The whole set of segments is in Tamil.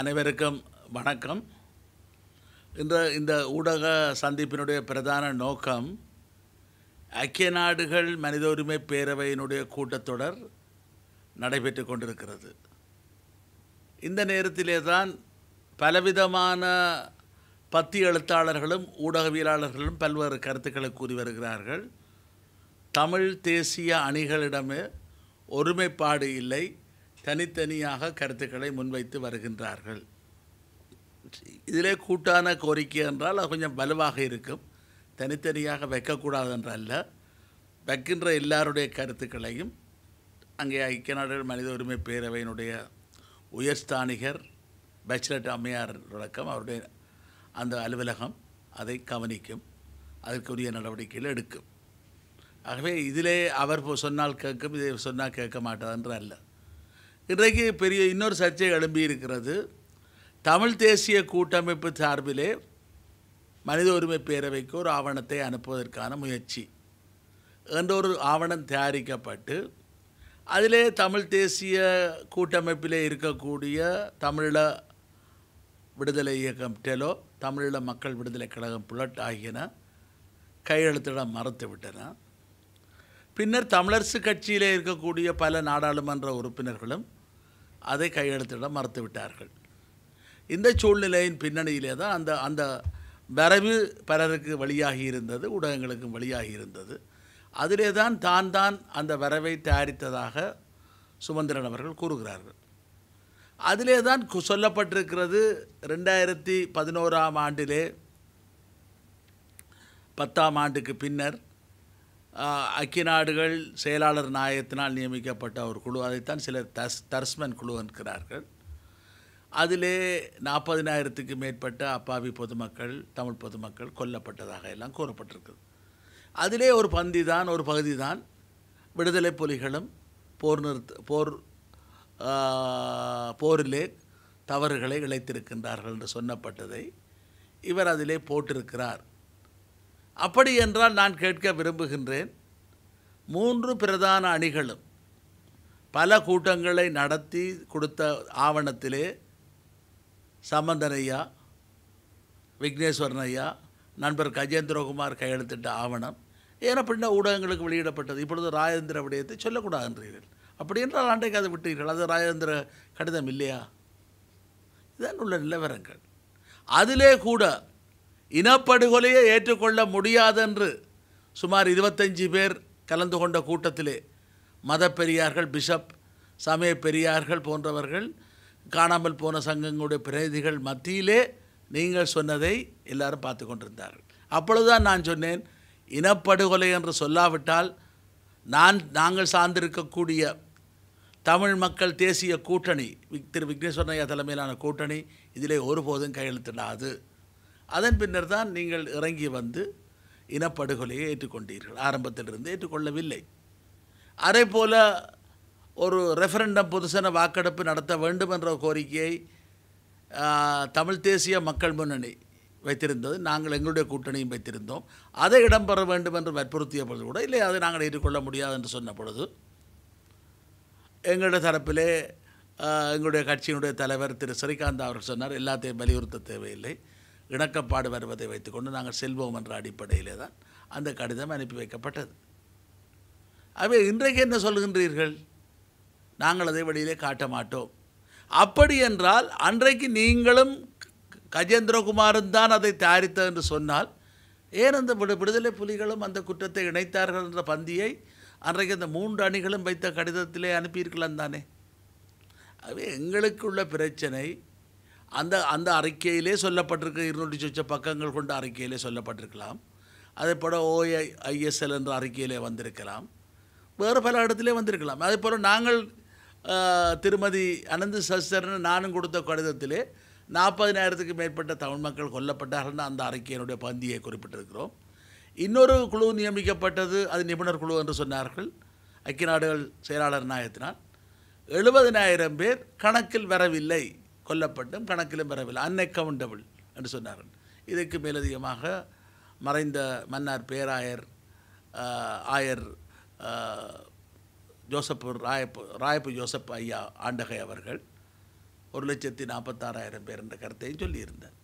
அனைவருக்கும் வணக்கம் இந்த இந்த ஊடக சந்திப்பினுடைய பிரதான நோக்கம் ஐக்கிய நாடுகள் மனித உரிமை பேரவையினுடைய கூட்டத்தொடர் நடைபெற்று கொண்டிருக்கிறது இந்த நேரத்திலே தான் பலவிதமான பத்தி எழுத்தாளர்களும் ஊடகவியலாளர்களும் பல்வேறு கருத்துக்களை கூறி வருகிறார்கள் தமிழ் தேசிய அணிகளிடமே ஒருமைப்பாடு இல்லை தனித்தனியாக கருத்துக்களை முன்வைத்து வருகின்றார்கள் இதிலே கூட்டான கோரிக்கை என்றால் அது கொஞ்சம் வலுவாக இருக்கும் தனித்தனியாக வைக்கக்கூடாது என்றல்ல வைக்கின்ற எல்லாருடைய கருத்துக்களையும் அங்கே ஐக்கிய நாடுகள் மனித உரிமை பேரவையினுடைய உயர்ஸ்தானிகர் பச்சலட் அம்மையார் தொடக்கம் அவருடைய அந்த அலுவலகம் அதை கவனிக்கும் அதற்குரிய நடவடிக்கைகள் எடுக்கும் ஆகவே இதிலே அவர் சொன்னால் கேட்கும் இதை சொன்னால் கேட்க என்று அல்ல இன்றைக்கு பெரிய இன்னொரு சர்ச்சை எழும்பி இருக்கிறது தமிழ் தேசிய கூட்டமைப்பு சார்பிலே மனித உரிமை பேரவைக்கு ஒரு ஆவணத்தை அனுப்புவதற்கான முயற்சி என்ற ஒரு ஆவணம் தயாரிக்கப்பட்டு அதிலே தமிழ் தேசிய கூட்டமைப்பிலே இருக்கக்கூடிய தமிழீழ விடுதலை இயக்கம் டெலோ தமிழீழ மக்கள் விடுதலை கழகம் புலட் ஆகியன கையெழுத்திட மறுத்து விட்டன பின்னர் தமிழரசு கட்சியிலே இருக்கக்கூடிய பல நாடாளுமன்ற உறுப்பினர்களும் அதை கையெழுத்திட மறுத்துவிட்டார்கள் இந்த சூழ்நிலையின் பின்னணியிலே தான் அந்த அந்த வரவு பலருக்கு வழியாகி இருந்தது ஊடகங்களுக்கும் வழியாகி இருந்தது அதிலே தான் தான் தான் அந்த வரவை தயாரித்ததாக சுமந்திரன் அவர்கள் கூறுகிறார்கள் அதிலே தான் சொல்லப்பட்டிருக்கிறது ரெண்டாயிரத்தி பதினோராம் ஆண்டிலே பத்தாம் ஆண்டுக்கு பின்னர் ஐக்கிய நாடுகள் செயலாளர் நாயகத்தினால் நியமிக்கப்பட்ட ஒரு குழு அதைத்தான் சிலர் தஸ் தர்ஸ்மன் குழு என்கிறார்கள் அதிலே நாற்பதினாயிரத்துக்கு மேற்பட்ட அப்பாவி பொதுமக்கள் தமிழ் பொதுமக்கள் கொல்லப்பட்டதாக எல்லாம் கூறப்பட்டிருக்குது அதிலே ஒரு பந்தி தான் ஒரு பகுதி தான் விடுதலை புலிகளும் போர் நிறுத்த போர் போரிலே தவறுகளை இழைத்திருக்கின்றார்கள் என்று சொன்னப்பட்டதை இவர் அதிலே போட்டிருக்கிறார் அப்படி என்றால் நான் கேட்க விரும்புகின்றேன் மூன்று பிரதான அணிகளும் பல கூட்டங்களை நடத்தி கொடுத்த ஆவணத்திலே சம்பந்தனையா விக்னேஸ்வரன் ஐயா நண்பர் கஜேந்திரகுமார் கையெழுத்திட்ட ஆவணம் ஏன்னா பின்ன ஊடகங்களுக்கு வெளியிடப்பட்டது இப்பொழுது ராஜேந்திர விடயத்தை சொல்லக்கூடாதுன்றீர்கள் அப்படி என்றால் அன்றைக்கு அதை விட்டீர்கள் அது ராஜேந்திர கடிதம் இல்லையா இதான் உள்ள நிலவரங்கள் அதிலே கூட இனப்படுகொலையை ஏற்றுக்கொள்ள முடியாதென்று சுமார் இருபத்தஞ்சி பேர் கலந்து கொண்ட கூட்டத்திலே மத பெரியார்கள் பிஷப் சமய பெரியார்கள் போன்றவர்கள் காணாமல் போன சங்கங்களுடைய பிரதிகள் மத்தியிலே நீங்கள் சொன்னதை எல்லாரும் பார்த்து கொண்டிருந்தார்கள் அப்பொழுதுதான் நான் சொன்னேன் இனப்படுகொலை என்று சொல்லாவிட்டால் நான் நாங்கள் சார்ந்திருக்கக்கூடிய தமிழ் மக்கள் தேசிய கூட்டணி திரு விக்னேஸ்வரையா தலைமையிலான கூட்டணி இதிலே ஒருபோதும் கையெழுத்திடாது அதன் பின்னர் தான் நீங்கள் இறங்கி வந்து இனப்படுகொலையை ஏற்றுக்கொண்டீர்கள் ஆரம்பத்திலிருந்து ஏற்றுக்கொள்ளவில்லை அதே போல் ஒரு ரெஃபரண்டம் புதுசன வாக்கெடுப்பு நடத்த வேண்டும் என்ற கோரிக்கையை தமிழ் தேசிய மக்கள் முன்னணி வைத்திருந்தது நாங்கள் எங்களுடைய கூட்டணியும் வைத்திருந்தோம் அதை இடம்பெற வேண்டும் என்று வற்புறுத்திய பொழுது கூட இல்லை அதை நாங்கள் ஏற்றுக்கொள்ள முடியாது என்று சொன்ன பொழுது எங்களுடைய தரப்பிலே எங்களுடைய கட்சியினுடைய தலைவர் திரு ஸ்ரீகாந்த் அவர்கள் சொன்னார் எல்லாத்தையும் வலியுறுத்த தேவையில்லை இணக்கப்பாடு வருவதை வைத்துக்கொண்டு நாங்கள் செல்வோம் என்ற அடிப்படையிலே தான் அந்த கடிதம் அனுப்பி வைக்கப்பட்டது ஆகவே இன்றைக்கு என்ன சொல்கின்றீர்கள் நாங்கள் அதை வழியிலே காட்ட மாட்டோம் அப்படி என்றால் அன்றைக்கு நீங்களும் கஜேந்திரகுமாரும் தான் அதை தயாரித்த என்று சொன்னால் ஏன் அந்த விடு விடுதலை புலிகளும் அந்த குற்றத்தை இணைத்தார்கள் என்ற பந்தியை அன்றைக்கு அந்த மூன்று அணிகளும் வைத்த கடிதத்திலே அனுப்பியிருக்கலாம் தானே ஆகவே எங்களுக்குள்ள பிரச்சனை அந்த அந்த அறிக்கையிலே சொல்லப்பட்டிருக்க இருநூற்றி சொச்ச பக்கங்கள் கொண்ட அறிக்கையிலே சொல்லப்பட்டிருக்கலாம் அதே போல் ஓஐ ஐஎஸ்எல் என்ற அறிக்கையிலே வந்திருக்கலாம் வேறு பல இடத்துல வந்திருக்கலாம் அதே போல் நாங்கள் திருமதி அனந்த சசரன் நானும் கொடுத்த கடிதத்திலே நாற்பதினாயிரத்துக்கு மேற்பட்ட தமிழ் மக்கள் கொல்லப்பட்டார்கள் அந்த அறிக்கையினுடைய பந்தியை குறிப்பிட்டிருக்கிறோம் இன்னொரு குழு நியமிக்கப்பட்டது அது நிபுணர் குழு என்று சொன்னார்கள் ஐக்கிய நாடுகள் செயலாளர் நாயத்தினால் எழுபதினாயிரம் பேர் கணக்கில் வரவில்லை கொல்லப்பட்டும் கணக்கிலும் பெறவில்லை அன்அக்கவுண்டபிள் என்று சொன்னார்கள் இதுக்கு மேலதிகமாக மறைந்த மன்னார் பேராயர் ஆயர் ஜோசப் ராயப்பு ராயப்பு ஜோசப் ஐயா ஆண்டகை அவர்கள் ஒரு லட்சத்தி நாற்பத்தாறாயிரம் பேர் என்ற கருத்தையும் சொல்லியிருந்தார்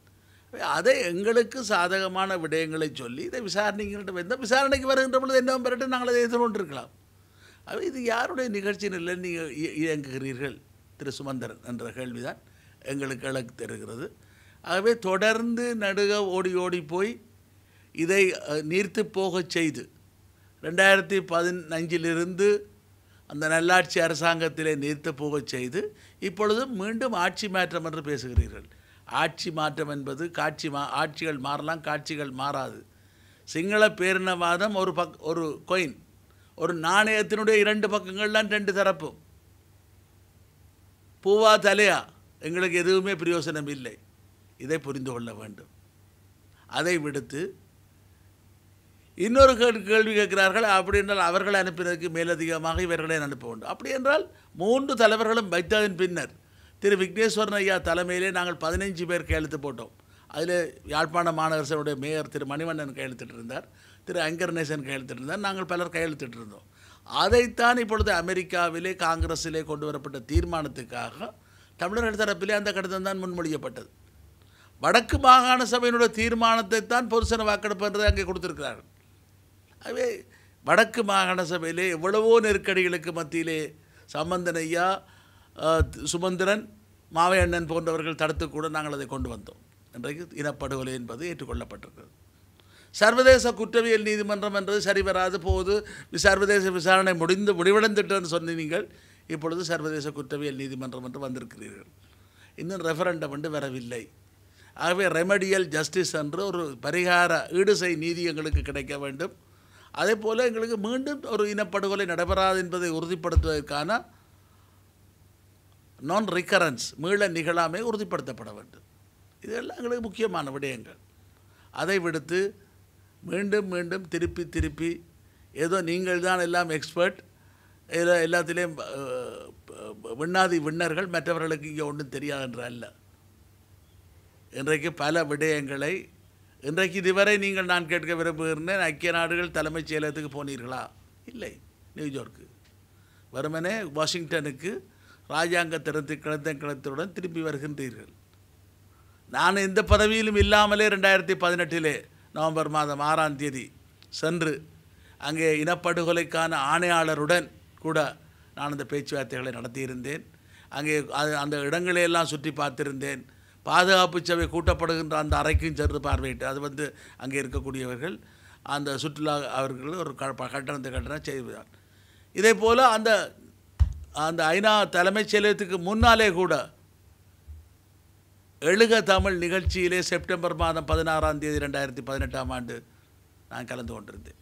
அதை எங்களுக்கு சாதகமான விடயங்களை சொல்லி இதை விசாரணைங்கிட்ட எந்த விசாரணைக்கு வருகின்ற பொழுது என்ன பெறட்டு நாங்கள் அதை எதிர்கொண்டிருக்கலாம் அது இது யாருடைய நிகழ்ச்சியில் நீங்கள் இயங்குகிறீர்கள் திரு சுமந்தரன் என்ற கேள்விதான் எங்களுக்கு இழக்கு தருகிறது ஆகவே தொடர்ந்து நடுக ஓடி ஓடி போய் இதை நீர்த்து போகச் செய்து ரெண்டாயிரத்தி பதினஞ்சிலிருந்து அந்த நல்லாட்சி அரசாங்கத்திலே நீர்த்து போகச் செய்து இப்பொழுது மீண்டும் ஆட்சி மாற்றம் என்று பேசுகிறீர்கள் ஆட்சி மாற்றம் என்பது காட்சி மா ஆட்சிகள் மாறலாம் காட்சிகள் மாறாது சிங்கள பேரினவாதம் ஒரு பக் ஒரு கொயின் ஒரு நாணயத்தினுடைய இரண்டு பக்கங்கள்லாம் ரெண்டு தரப்பும் பூவா தலையா எங்களுக்கு எதுவுமே பிரயோசனம் இல்லை இதை புரிந்து கொள்ள வேண்டும் அதை விடுத்து இன்னொரு கேள்வி கேட்கிறார்கள் அப்படி என்றால் அவர்களை அனுப்பினதற்கு மேலதிகமாக இவர்களை அனுப்ப வேண்டும் அப்படி என்றால் மூன்று தலைவர்களும் வைத்ததின் பின்னர் திரு விக்னேஸ்வரன் ஐயா தலைமையிலே நாங்கள் பதினைஞ்சு பேர் கையெழுத்து போட்டோம் அதில் யாழ்ப்பாண மாநகரசனுடைய மேயர் திரு மணிவண்ணன் இருந்தார் திரு அங்கர்நேசன் இருந்தார் நாங்கள் பலர் இருந்தோம் அதைத்தான் இப்பொழுது அமெரிக்காவிலே காங்கிரஸிலே கொண்டு வரப்பட்ட தீர்மானத்துக்காக தமிழர்கள் தரப்பிலே அந்த கடிதம் தான் முன்மொழியப்பட்டது வடக்கு மாகாண சபையினுடைய தீர்மானத்தை தான் பொதுசன வாக்கெடுப்பு என்றதை அங்கே கொடுத்துருக்கிறார்கள் ஆகவே வடக்கு மாகாண சபையிலே எவ்வளவோ நெருக்கடிகளுக்கு மத்தியிலே சம்பந்தன் ஐயா சுமந்திரன் மாவையண்ணன் போன்றவர்கள் தடுத்து கூட நாங்கள் அதை கொண்டு வந்தோம் இன்றைக்கு இனப்படுகொலை என்பது ஏற்றுக்கொள்ளப்பட்டிருக்கிறது சர்வதேச குற்றவியல் நீதிமன்றம் என்றது சரிவராது போது சர்வதேச விசாரணை முடிந்து முடிவடைந்துட்டு சொன்னீங்கள் இப்பொழுது சர்வதேச குற்றவியல் நீதிமன்றம் என்று வந்திருக்கிறீர்கள் இன்னும் ரெஃபரண்டம் வந்து வரவில்லை ஆகவே ரெமடியல் ஜஸ்டிஸ் என்று ஒரு பரிகார ஈடுசை நீதி எங்களுக்கு கிடைக்க வேண்டும் அதே போல் எங்களுக்கு மீண்டும் ஒரு இனப்படுகொலை நடைபெறாது என்பதை உறுதிப்படுத்துவதற்கான நான் ரிகரன்ஸ் மீள நிகழாமை உறுதிப்படுத்தப்பட வேண்டும் இதெல்லாம் எங்களுக்கு முக்கியமான விடயங்கள் அதை விடுத்து மீண்டும் மீண்டும் திருப்பி திருப்பி ஏதோ நீங்கள் தான் எல்லாம் எக்ஸ்பர்ட் இதில் எல்லாத்துலேயும் விண்ணாதி விண்ணர்கள் மற்றவர்களுக்கு இங்கே ஒன்றும் தெரியாது என்ற அல்ல இன்றைக்கு பல விடயங்களை இன்றைக்கு இதுவரை நீங்கள் நான் கேட்க விரும்புகிறேன் ஐக்கிய நாடுகள் தலைமைச் செயலகத்துக்கு போனீர்களா இல்லை நியூயார்க்கு வருமனே வாஷிங்டனுக்கு ராஜாங்க திறத்து கிழத்தங்கிழத்துடன் திரும்பி வருகின்றீர்கள் நான் எந்த பதவியிலும் இல்லாமலே ரெண்டாயிரத்தி பதினெட்டிலே நவம்பர் மாதம் ஆறாம் தேதி சென்று அங்கே இனப்படுகொலைக்கான ஆணையாளருடன் கூட நான் அந்த பேச்சுவார்த்தைகளை நடத்தியிருந்தேன் அங்கே அது அந்த இடங்களையெல்லாம் சுற்றி பார்த்திருந்தேன் பாதுகாப்பு சபை கூட்டப்படுகின்ற அந்த அறைக்கும் சென்று பார்வையிட்டு அது வந்து அங்கே இருக்கக்கூடியவர்கள் அந்த சுற்றுலா அவர்கள் ஒரு க கட்டணத்தை கட்டணம் செய்வார் இதே போல் அந்த அந்த ஐநா தலைமைச் செயலகத்துக்கு முன்னாலே கூட எழுக தமிழ் நிகழ்ச்சியிலே செப்டம்பர் மாதம் பதினாறாம் தேதி ரெண்டாயிரத்தி பதினெட்டாம் ஆண்டு நான் கலந்து கொண்டிருந்தேன்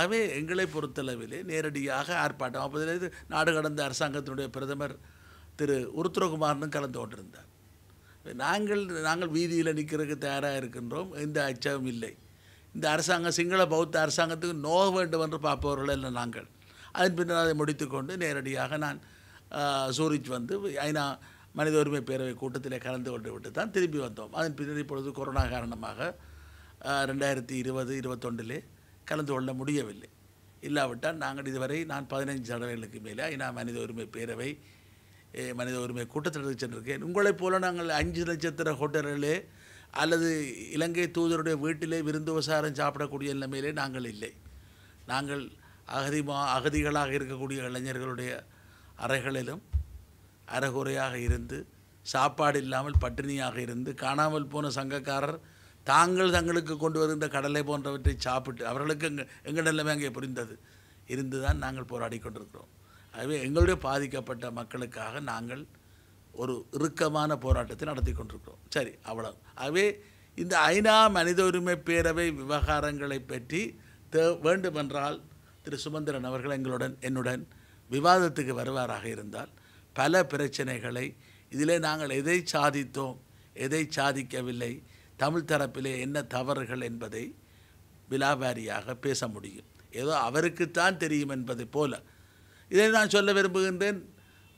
ஆகவே எங்களை பொறுத்தளவிலே நேரடியாக ஆர்ப்பாட்டம் அப்போது நாடு கடந்த அரசாங்கத்தினுடைய பிரதமர் திரு உருத்ரகுமார்னு கலந்து கொண்டிருந்தார் நாங்கள் நாங்கள் வீதியில் நிற்கிறதுக்கு தயாராக இருக்கின்றோம் எந்த அச்சமும் இல்லை இந்த அரசாங்கம் சிங்கள பௌத்த அரசாங்கத்துக்கு நோக வேண்டும் என்று பார்ப்பவர்கள் இல்லை நாங்கள் அதன் பின்னர் அதை முடித்துக்கொண்டு நேரடியாக நான் சூரிச் வந்து ஐநா மனித உரிமை பேரவை கூட்டத்தில் கலந்து கொண்டு விட்டு தான் திரும்பி வந்தோம் அதன் பின்னர் இப்பொழுது கொரோனா காரணமாக ரெண்டாயிரத்தி இருபது இருபத்தொண்டிலே கலந்து கொள்ள முடியவில்லை இல்லாவிட்டால் நாங்கள் இதுவரை நான் பதினைஞ்சு தடவைகளுக்கு மேலே ஐநா மனித உரிமை பேரவை மனித உரிமை கூட்டத்திற்கு சென்றிருக்கேன் உங்களைப் போல நாங்கள் அஞ்சு நட்சத்திர ஹோட்டலிலே அல்லது இலங்கை தூதருடைய வீட்டிலே விருந்து விசாரம் சாப்பிடக்கூடிய நிலைமையிலே நாங்கள் இல்லை நாங்கள் அகதிமா அகதிகளாக இருக்கக்கூடிய இளைஞர்களுடைய அறைகளிலும் அறகுறையாக இருந்து சாப்பாடு இல்லாமல் பட்டினியாக இருந்து காணாமல் போன சங்கக்காரர் தாங்கள் தங்களுக்கு கொண்டு வருகின்ற கடலை போன்றவற்றை சாப்பிட்டு அவர்களுக்கு எங்கள் எங்கள் நிலைமை அங்கே புரிந்தது இருந்து தான் நாங்கள் போராடி கொண்டிருக்கிறோம் ஆகவே எங்களுடைய பாதிக்கப்பட்ட மக்களுக்காக நாங்கள் ஒரு இறுக்கமான போராட்டத்தை நடத்தி கொண்டிருக்கிறோம் சரி அவ்வளோ ஆகவே இந்த ஐநா மனித உரிமை பேரவை விவகாரங்களை பற்றி தே வேண்டுமென்றால் திரு சுமந்திரன் அவர்கள் எங்களுடன் என்னுடன் விவாதத்துக்கு வருவாராக இருந்தால் பல பிரச்சனைகளை இதிலே நாங்கள் எதை சாதித்தோம் எதை சாதிக்கவில்லை தமிழ் தரப்பிலே என்ன தவறுகள் என்பதை விலாபாரியாக பேச முடியும் ஏதோ அவருக்குத்தான் தெரியும் என்பதை போல இதை நான் சொல்ல விரும்புகின்றேன்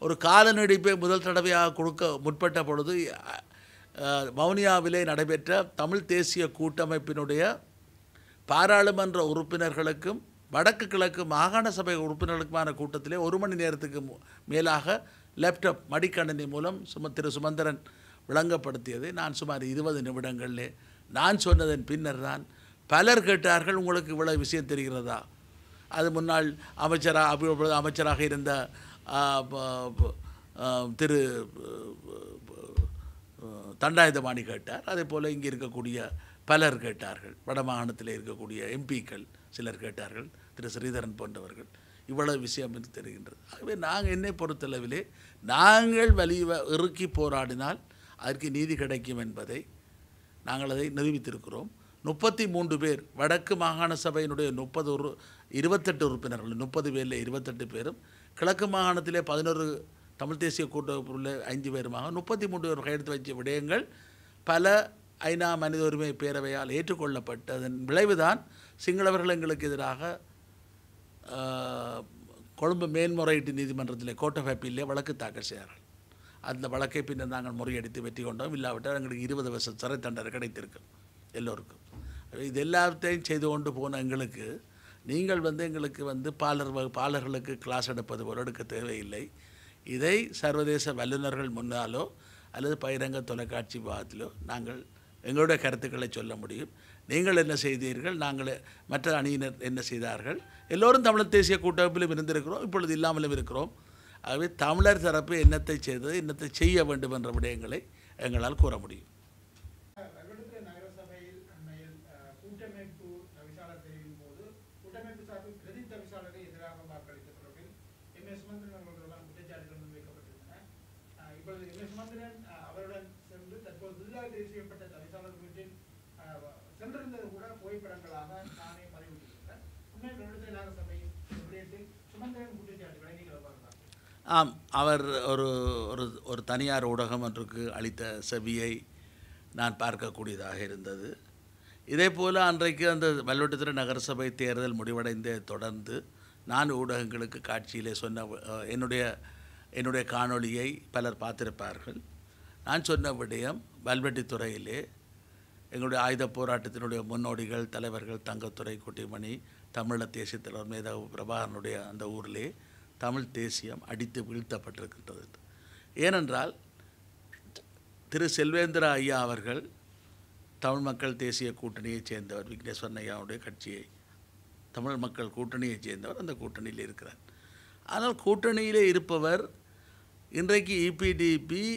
ஒரு கால நடிப்பை முதல் தடவையாக கொடுக்க முற்பட்ட பொழுது வவுனியாவிலே நடைபெற்ற தமிழ் தேசிய கூட்டமைப்பினுடைய பாராளுமன்ற உறுப்பினர்களுக்கும் வடக்கு கிழக்கு மாகாண சபை உறுப்பினர்களுக்குமான கூட்டத்திலே ஒரு மணி நேரத்துக்கு மேலாக லேப்டாப் மடிக்கணினி மூலம் சும திரு சுமந்திரன் விளங்கப்படுத்தியது நான் சுமார் இருபது நிமிடங்களில் நான் சொன்னதன் பின்னர் தான் பலர் கேட்டார்கள் உங்களுக்கு இவ்வளவு விஷயம் தெரிகிறதா அது முன்னாள் அமைச்சராக அமைச்சராக இருந்த திரு தண்டாயுதபாணி கேட்டார் அதே போல் இங்கே இருக்கக்கூடிய பலர் கேட்டார்கள் வடமாகாணத்தில் இருக்கக்கூடிய எம்பிக்கள் சிலர் கேட்டார்கள் திரு ஸ்ரீதரன் போன்றவர்கள் இவ்வளவு விஷயம் என்று தெரிகின்றது ஆகவே நாங்கள் என்னை பொறுத்தளவிலே நாங்கள் வலி இறுக்கி போராடினால் அதற்கு நீதி கிடைக்கும் என்பதை நாங்கள் அதை நிரூபித்திருக்கிறோம் முப்பத்தி மூன்று பேர் வடக்கு மாகாண சபையினுடைய முப்பது ஒரு இருபத்தெட்டு உறுப்பினர்கள் முப்பது பேரில் இருபத்தெட்டு பேரும் கிழக்கு மாகாணத்திலே பதினொரு தமிழ் தேசிய கூட்டமைப்பில் ஐந்து பேருமாக முப்பத்தி மூன்று பேர் கையெழுத்து வச்ச விடயங்கள் பல ஐநா மனித உரிமை பேரவையால் ஏற்றுக்கொள்ளப்பட்டு அதன் விளைவுதான் சிங்களவர்கள் எங்களுக்கு எதிராக கொழும்பு மேன்முறையீட்டு நீதிமன்றத்தில் கோர்ட் ஆஃப் அப்பீலே வழக்கு தாக்கல் செய்கிறார்கள் அந்த வழக்கை பின்னர் நாங்கள் முறையடித்து வெற்றி கொண்டோம் இல்லாவிட்டால் எங்களுக்கு இருபது வருஷம் சிறை தண்டனை கிடைத்திருக்கு எல்லோருக்கும் இது எல்லாத்தையும் செய்து கொண்டு போன எங்களுக்கு நீங்கள் வந்து எங்களுக்கு வந்து பாலர் பாலர்களுக்கு கிளாஸ் எடுப்பது போல எடுக்க தேவையில்லை இதை சர்வதேச வல்லுநர்கள் முன்னாலோ அல்லது பகிரங்க தொலைக்காட்சி விவாதத்திலோ நாங்கள் எங்களுடைய கருத்துக்களை சொல்ல முடியும் நீங்கள் என்ன செய்தீர்கள் நாங்கள் மற்ற அணியினர் என்ன செய்தார்கள் எல்லோரும் தமிழ் தேசிய கூட்டமைப்பிலும் இருந்திருக்கிறோம் இப்பொழுது இல்லாமலும் இருக்கிறோம் ஆகவே தமிழர் தரப்பு என்னத்தை செய்தது என்னத்தை செய்ய வேண்டும் என்ற விடயங்களை எங்களால் கூற முடியும் ஆம் அவர் ஒரு ஒரு ஒரு தனியார் ஊடகம் ஒன்றுக்கு அளித்த செவியை நான் பார்க்கக்கூடியதாக இருந்தது இதே போல் அன்றைக்கு அந்த மல்வெட்டுத்துறை நகரசபை தேர்தல் முடிவடைந்தே தொடர்ந்து நான் ஊடகங்களுக்கு காட்சியிலே சொன்ன என்னுடைய என்னுடைய காணொளியை பலர் பார்த்திருப்பார்கள் நான் சொன்ன விடயம் வல்வெட்டித்துறையிலே எங்களுடைய ஆயுத போராட்டத்தினுடைய முன்னோடிகள் தலைவர்கள் தங்கத்துறை குட்டிமணி தமிழ தேசிய தலைவர் மேதாவு பிரபாகரனுடைய அந்த ஊரிலே தமிழ் தேசியம் அடித்து வீழ்த்தப்பட்டிருக்கின்றது ஏனென்றால் திரு செல்வேந்திரா ஐயா அவர்கள் தமிழ் மக்கள் தேசிய கூட்டணியைச் சேர்ந்தவர் விக்னேஸ்வரன் ஐயாவுடைய கட்சியை தமிழ் மக்கள் கூட்டணியைச் சேர்ந்தவர் அந்த கூட்டணியில் இருக்கிறார் ஆனால் கூட்டணியிலே இருப்பவர் இன்றைக்கு இபிடிபி e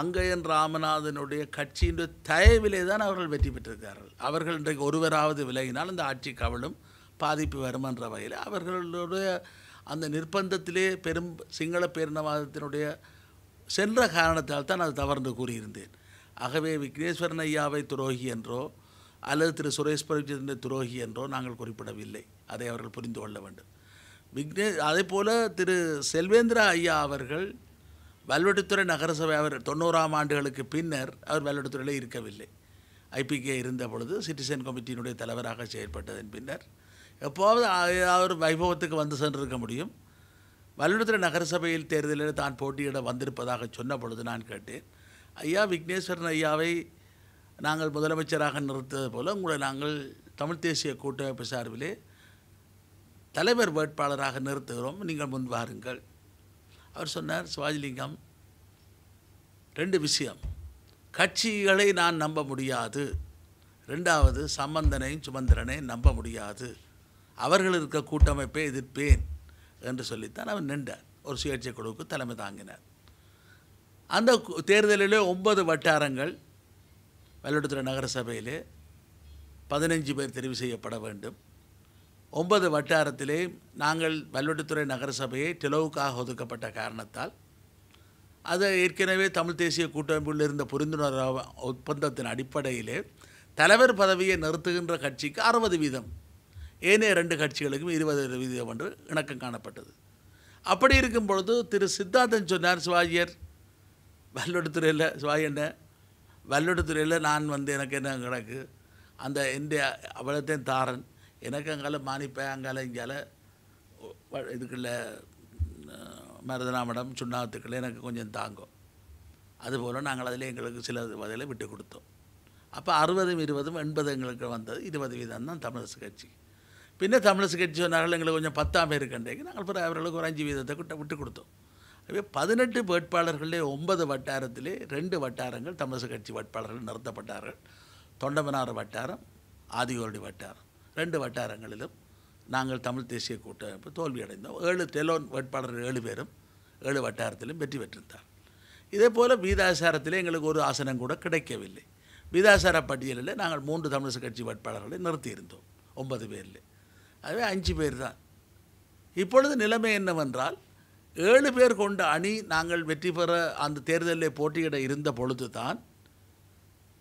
அங்கையன் ராமநாதனுடைய கட்சியினுடைய தயவிலே தான் அவர்கள் வெற்றி பெற்றிருக்கிறார்கள் அவர்கள் இன்றைக்கு ஒருவராவது விலகினால் அந்த ஆட்சி கவலும் பாதிப்பு வரும் என்ற வகையில் அவர்களுடைய அந்த நிர்பந்தத்திலே பெரும் சிங்கள பேரினவாதத்தினுடைய சென்ற காரணத்தால் தான் அது தவறுந்து கூறியிருந்தேன் ஆகவே விக்னேஸ்வரன் ஐயாவை துரோகி என்றோ அல்லது திரு சுரேஷ் பிரபுஜித்தின் துரோகி என்றோ நாங்கள் குறிப்பிடவில்லை அதை அவர்கள் புரிந்து கொள்ள வேண்டும் விக்னே அதே போல் திரு செல்வேந்திரா ஐயா அவர்கள் வல்வெட்டுத்துறை நகரசபை அவர் தொண்ணூறாம் ஆண்டுகளுக்கு பின்னர் அவர் வல்வெட்டுத்துறையிலே இருக்கவில்லை ஐபிகே இருந்த பொழுது சிட்டிசன் கமிட்டியினுடைய தலைவராக செயல்பட்டதன் பின்னர் எப்போவது ஏதாவது வைபவத்துக்கு வந்து சென்றிருக்க முடியும் வல்லுநத்திர நகரசபையில் தேர்தலில் தான் போட்டியிட வந்திருப்பதாக சொன்ன பொழுது நான் கேட்டேன் ஐயா விக்னேஸ்வரன் ஐயாவை நாங்கள் முதலமைச்சராக நிறுத்தது போல உங்களை நாங்கள் தமிழ் தேசிய கூட்டமைப்பு சார்பிலே தலைவர் வேட்பாளராக நிறுத்துகிறோம் நீங்கள் முன் வாருங்கள் அவர் சொன்னார் சிவாஜிலிங்கம் ரெண்டு விஷயம் கட்சிகளை நான் நம்ப முடியாது ரெண்டாவது சம்பந்தனையும் சுமந்திரனை நம்ப முடியாது அவர்கள் இருக்க கூட்டமைப்பை எதிர்ப்பேன் என்று சொல்லித்தான் அவர் நின்றார் ஒரு சுயேட்சை குழுவுக்கு தலைமை தாங்கினார் அந்த தேர்தலிலே ஒன்பது வட்டாரங்கள் வெள்ளடுத்துறை நகரசபையிலே பதினஞ்சு பேர் தெரிவு செய்யப்பட வேண்டும் ஒன்பது வட்டாரத்திலே நாங்கள் வல்வெட்டுத்துறை நகரசபையை டிலவுக்காக ஒதுக்கப்பட்ட காரணத்தால் அது ஏற்கனவே தமிழ் தேசிய கூட்டமைப்பில் இருந்த புரிந்துணர்வு ஒப்பந்தத்தின் அடிப்படையிலே தலைவர் பதவியை நிறுத்துகின்ற கட்சிக்கு அறுபது வீதம் ஏனைய ரெண்டு கட்சிகளுக்கும் இருபது வீதம் என்று இணக்கம் காணப்பட்டது அப்படி இருக்கும் பொழுது திரு சித்தார்த்தன் சொன்னார் சிவாஜியர் வல்லொடுத்துறையில் சிவாஜி என்ன நான் வந்து எனக்கு என்ன கிடக்கு அந்த எந்த அவ்வளோத்தையும் தாரன் எனக்கு அங்கால மானிப்பேன் அங்கால இங்கால இதுக்குள்ள மருதராமடம் சுண்ணாத்துக்குள்ள எனக்கு கொஞ்சம் தாங்கும் அதுபோல் நாங்கள் அதில் எங்களுக்கு சில வகையில் விட்டு கொடுத்தோம் அப்போ அறுபதும் இருபதும் எண்பது எங்களுக்கு வந்தது இருபது வீதம் தான் தமிழரசு கட்சி பின்ன தமிழரசு கட்சி சொன்னார்கள் எங்களுக்கு கொஞ்சம் பத்தாம் பேர் கண்டேங்க நாங்கள் பிறகு அவர்களுக்கு ஒரு அஞ்சு வீதத்தை விட்டு விட்டு கொடுத்தோம் எனவே பதினெட்டு வேட்பாளர்களே ஒன்பது வட்டாரத்திலே ரெண்டு வட்டாரங்கள் தமிழரசு கட்சி வேட்பாளர்கள் நிறுத்தப்பட்டார்கள் தொண்டமனார் வட்டாரம் ஆதியோரடி வட்டாரம் ரெண்டு வட்டாரங்களிலும் நாங்கள் தமிழ் தேசிய கூட்டமைப்பு தோல்வியடைந்தோம் ஏழு தெலோன் வேட்பாளர்கள் ஏழு பேரும் ஏழு வட்டாரத்திலும் வெற்றி பெற்றிருந்தார் இதே போல் வீதாசாரத்திலே எங்களுக்கு ஒரு ஆசனம் கூட கிடைக்கவில்லை வீதாசார பட்டியலில் நாங்கள் மூன்று தமிழரசு கட்சி வேட்பாளர்களை நிறுத்தியிருந்தோம் ஒன்பது பேரில் அதுவே அஞ்சு பேர் தான் இப்பொழுது நிலைமை என்னவென்றால் ஏழு பேர் கொண்ட அணி நாங்கள் வெற்றி பெற அந்த தேர்தலில் போட்டியிட இருந்த பொழுது தான்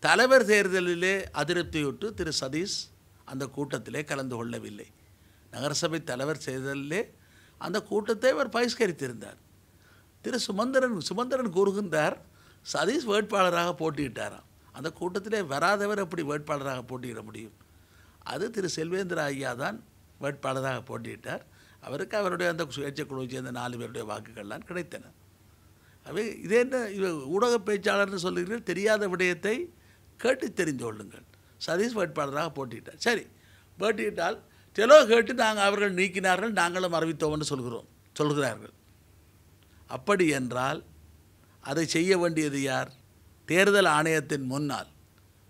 தலைவர் தேர்தலிலே அதிருப்தியுட்டு திரு சதீஷ் அந்த கூட்டத்திலே கலந்து கொள்ளவில்லை நகரசபை தலைவர் தேர்தலிலே அந்த கூட்டத்தை அவர் பகிஷ்கரித்திருந்தார் திரு சுமந்திரன் சுமந்திரன் கூறுகின்றார் சதீஷ் வேட்பாளராக போட்டியிட்டாராம் அந்த கூட்டத்திலே வராதவர் எப்படி வேட்பாளராக போட்டியிட முடியும் அது திரு செல்வேந்திர ஐயா தான் வேட்பாளராக போட்டியிட்டார் அவருக்கு அவருடைய அந்த சுயேட்சை குழுவை சேர்ந்த நாலு பேருடைய வாக்குகள்லாம் கிடைத்தன அவை இதே என்ன ஊடக பேச்சாளர்னு சொல்லுகிறீர்கள் தெரியாத விடயத்தை கேட்டு தெரிந்து கொள்ளுங்கள் சதீஷ் வேட்பாளராக போட்டியிட்டார் சரி போட்டியிட்டால் தெலோ கேட்டு நாங்கள் அவர்கள் நீக்கினார்கள் நாங்களும் அறிவித்தோம்னு சொல்கிறோம் சொல்கிறார்கள் அப்படி என்றால் அதை செய்ய வேண்டியது யார் தேர்தல் ஆணையத்தின் முன்னால்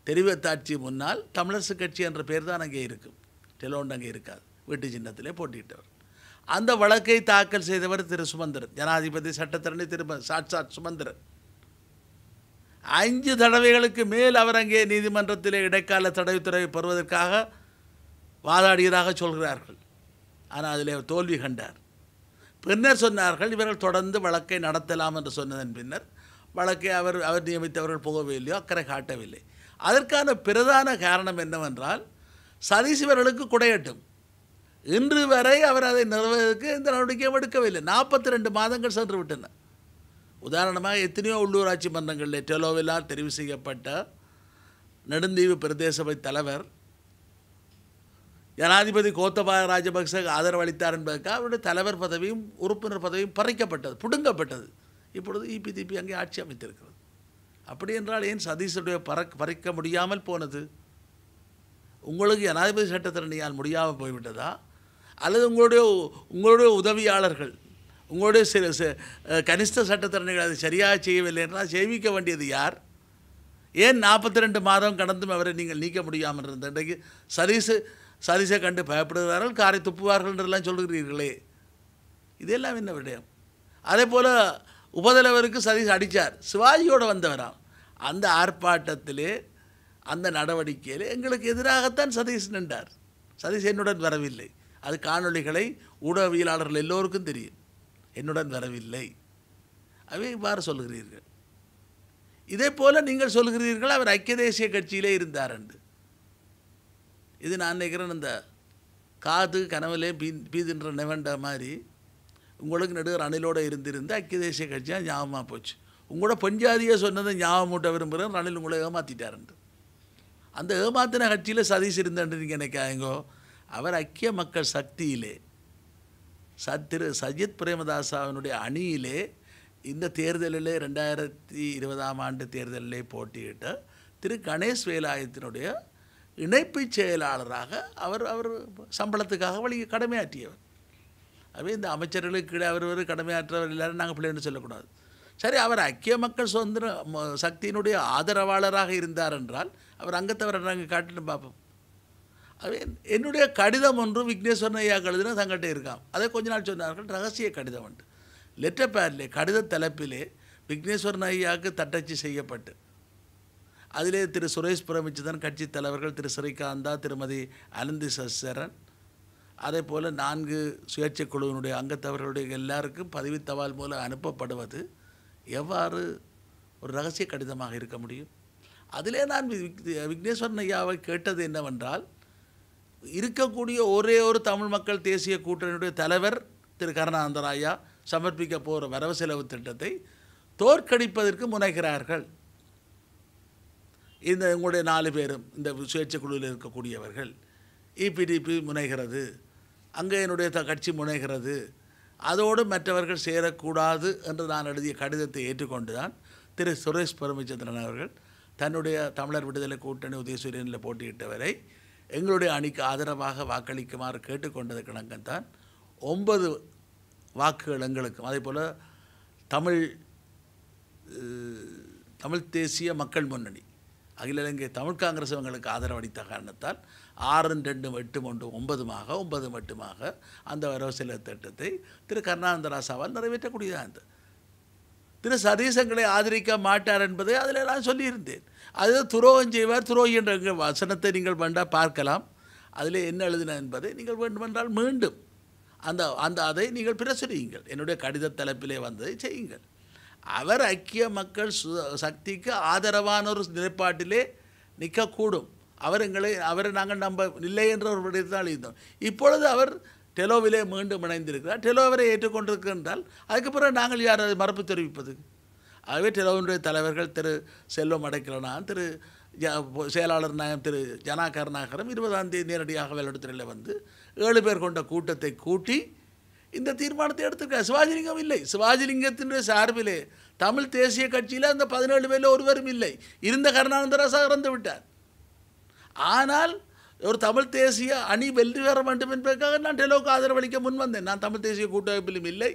தெரிவத்தாட்சி முன்னால் தமிழரசு கட்சி என்ற பேர் தான் அங்கே இருக்கும் டெலோண்டு அங்கே இருக்காது வீட்டு சின்னத்திலே போட்டியிட்டவர் அந்த வழக்கை தாக்கல் செய்தவர் திரு சுமந்திரன் ஜனாதிபதி சட்டத்தரணி திரு சாட்சாத் சுமந்திரன் ஐந்து தடவைகளுக்கு மேல் அவர் அங்கே நீதிமன்றத்தில் இடைக்கால தடை உத்தரவை பெறுவதற்காக வாதாடியதாக சொல்கிறார்கள் ஆனால் அதில் தோல்வி கண்டார் பின்னர் சொன்னார்கள் இவர்கள் தொடர்ந்து வழக்கை நடத்தலாம் என்று சொன்னதன் பின்னர் வழக்கை அவர் அவர் நியமித்தவர்கள் போகவே இல்லையோ அக்கறை காட்டவில்லை அதற்கான பிரதான காரணம் என்னவென்றால் சதீஷ் இவர்களுக்கு குடையட்டும் இன்று வரை அவர் அதை நிறைவேறதுக்கு எந்த நடவடிக்கையும் எடுக்கவில்லை நாற்பத்தி ரெண்டு மாதங்கள் சென்று விட்டன உதாரணமாக எத்தனையோ உள்ளூராட்சி மன்றங்களில் டெலோவிலால் தெரிவு செய்யப்பட்ட நெடுந்தீவு பிரதேசபை தலைவர் ஜனாதிபதி கோத்தபாய ராஜபக்ச ஆதரவளித்தார் என்பதற்காக அவருடைய தலைவர் பதவியும் உறுப்பினர் பதவியும் பறிக்கப்பட்டது புடுங்கப்பட்டது இப்பொழுது இபிதிபி e அங்கே ஆட்சி அமைத்திருக்கிறது அப்படி என்றால் ஏன் சதீஷனுடைய பறக் பறிக்க முடியாமல் போனது உங்களுக்கு ஜனாதிபதி சட்டத்திறனையால் முடியாமல் போய்விட்டதா அல்லது உங்களுடைய உங்களுடைய உதவியாளர்கள் உங்களுடைய சில கனிஷ்ட சட்டத்திறனைகள் அதை சரியாக செய்யவில்லை என்றால் சேமிக்க வேண்டியது யார் ஏன் நாற்பத்தி ரெண்டு மாதம் கடந்தும் அவரை நீங்கள் நீக்க முடியாமல் இருந்த இன்றைக்கு சதீஸு சதீஸை கண்டு பயப்படுகிறார்கள் காரை துப்புவார்கள் என்றெல்லாம் சொல்கிறீர்களே இதெல்லாம் என்ன விடயம் அதே போல் உபதலைவருக்கு சதீஷ் அடித்தார் சிவாஜியோடு வந்தவராம் அந்த ஆர்ப்பாட்டத்திலே அந்த நடவடிக்கையில் எங்களுக்கு எதிராகத்தான் சதீஷ் நின்றார் சதீஷ் என்னுடன் வரவில்லை அது காணொளிகளை ஊடகவியலாளர்கள் எல்லோருக்கும் தெரியும் என்னுடன் வரவில்லை அவை இவ்வாறு சொல்கிறீர்கள் இதே போல் நீங்கள் சொல்கிறீர்கள் அவர் ஐக்கிய தேசிய கட்சியிலே இருந்தார் என்று இது நான் நினைக்கிறேன் இந்த காது கனவுலே பீ பீதின்ற நிவண்ட மாதிரி உங்களுக்கு நடுவர் அணிலோடு இருந்திருந்து ஐக்கிய தேசிய கட்சியாக ஞாபகமாக போச்சு உங்களோட பஞ்சாதியை சொன்னதை ஞாபகம் மூட்ட விரும்புகிறேன் ரணில் உங்களை ஏமாற்றிட்டாருன்ட்டு அந்த ஏமாத்தின கட்சியில் சதீஷ் இருந்தேன்னு நீங்கள் நினைக்காதீங்கோ அவர் ஐக்கிய மக்கள் சக்தியிலே திரு சஜித் பிரேமதாசாவினுடைய அணியிலே இந்த தேர்தலிலே ரெண்டாயிரத்தி இருபதாம் ஆண்டு தேர்தலிலே போட்டியிட்ட திரு கணேஷ் வேலாயத்தினுடைய இணைப்பு செயலாளராக அவர் அவர் சம்பளத்துக்காக வழி கடமையாற்றியவர் அதுவே இந்த அமைச்சர்களுக்கு கீழே அவர் ஒரு கடமையாற்றவர் எல்லாரும் நாங்கள் பிள்ளைன்னு சொல்லக்கூடாது சரி அவர் ஐக்கிய மக்கள் சுதந்திர சக்தியினுடைய ஆதரவாளராக இருந்தார் என்றால் அவர் அங்கத்தவரை நாங்கள் காட்டிட்டு பார்ப்போம் என்னுடைய கடிதம் ஒன்று விக்னேஸ்வரன் ஐயா கழுதினா தங்கிட்ட இருக்கான் அதை கொஞ்ச நாள் சொன்னார்கள் ரகசிய கடிதம் உண்டு லெட்டர் பேரிலே கடித தலைப்பிலே விக்னேஸ்வரன் ஐயாவுக்கு தட்டச்சு செய்யப்பட்டு அதிலே திரு சுரேஷ் பிரமிச்சுதன் கட்சி தலைவர்கள் திரு ஸ்ரீகாந்தா திருமதி அனந்தி சசரன் அதே போல் நான்கு சுயேட்சை குழுவினுடைய அங்கத்தவர்களுடைய எல்லாருக்கும் பதவித்தவால் மூலம் அனுப்பப்படுவது எவ்வாறு ஒரு ரகசிய கடிதமாக இருக்க முடியும் அதிலே நான் விக் விக்னேஸ்வரன் ஐயாவை கேட்டது என்னவென்றால் இருக்கக்கூடிய ஒரே ஒரு தமிழ் மக்கள் தேசிய கூட்டணியுடைய தலைவர் திரு கருணாந்தராயா சமர்ப்பிக்க போகிற வரவு செலவு திட்டத்தை தோற்கடிப்பதற்கு முனைகிறார்கள் இந்த உங்களுடைய நாலு பேரும் இந்த சுயேட்சை குழுவில் இருக்கக்கூடியவர்கள் இபிடிபி முனைகிறது அங்கே என்னுடைய த கட்சி முனைகிறது அதோடு மற்றவர்கள் சேரக்கூடாது என்று நான் எழுதிய கடிதத்தை ஏற்றுக்கொண்டு தான் திரு சுரேஷ் பரமச்சந்திரன் அவர்கள் தன்னுடைய தமிழர் விடுதலை கூட்டணி உதயசூரியனில் போட்டியிட்டவரை எங்களுடைய அணிக்கு ஆதரவாக வாக்களிக்குமாறு கேட்டுக்கொண்டது கிணங்கத்தான் ஒன்பது வாக்குகள் எங்களுக்கும் அதே போல் தமிழ் தமிழ் தேசிய மக்கள் முன்னணி அகில இலங்கை தமிழ் காங்கிரஸ் அவங்களுக்கு ஆதரவளித்த காரணத்தால் ஆறு ரெண்டும் எட்டும் ஒன்று ஒன்பதுமாக ஒன்பதும் மட்டுமாக அந்த வரவு செலவு திட்டத்தை திரு கருணானந்த ராசாவால் நிறைவேற்றக்கூடியதாக இருந்தது திரு சதீசங்களை ஆதரிக்க மாட்டார் என்பதை அதில் நான் சொல்லியிருந்தேன் அது துரோகம் செய்வார் துரோகி என்ற வசனத்தை நீங்கள் வேண்டால் பார்க்கலாம் அதில் என்ன எழுதின என்பதை நீங்கள் வேண்டுமென்றால் மீண்டும் அந்த அந்த அதை நீங்கள் பிரசுரியுங்கள் என்னுடைய கடித தலைப்பிலே வந்ததை செய்யுங்கள் அவர் ஐக்கிய மக்கள் சக்திக்கு ஆதரவான ஒரு நிலைப்பாட்டிலே நிற்கக்கூடும் அவர் எங்களை அவரை நாங்கள் நம்ப இல்லை என்ற ஒரு விடயத்தால் இருந்தோம் இப்பொழுது அவர் டெலோவிலே மீண்டும் இணைந்திருக்கிறார் அவரை ஏற்றுக்கொண்டிருக்கின்றால் அதுக்கப்புறம் நாங்கள் யார் அதை மறுப்பு தெரிவிப்பது ஆகவே டெலோவினுடைய தலைவர்கள் திரு செல்வம் அடைக்கலனான் திரு செயலாளர் நாயம் திரு ஜனா கருணாகரம் இருபதாம் தேதி நேரடியாக வேலடுத்துறையில் வந்து ஏழு பேர் கொண்ட கூட்டத்தை கூட்டி இந்த தீர்மானத்தை எடுத்திருக்கார் சிவாஜிலிங்கம் இல்லை சிவாஜிலிங்கத்தினுடைய சார்பிலே தமிழ் தேசிய கட்சியில் அந்த பதினேழு பேரில் ஒருவரும் இல்லை இருந்த கருணானந்தராசா இறந்து விட்டார் ஆனால் ஒரு தமிழ் தேசிய அணி வெற்றி பெற வேண்டும் என்பதற்காக நான் டெலோவுக்கு ஆதரவளிக்க வந்தேன் நான் தமிழ் தேசிய கூட்டமைப்பிலும் இல்லை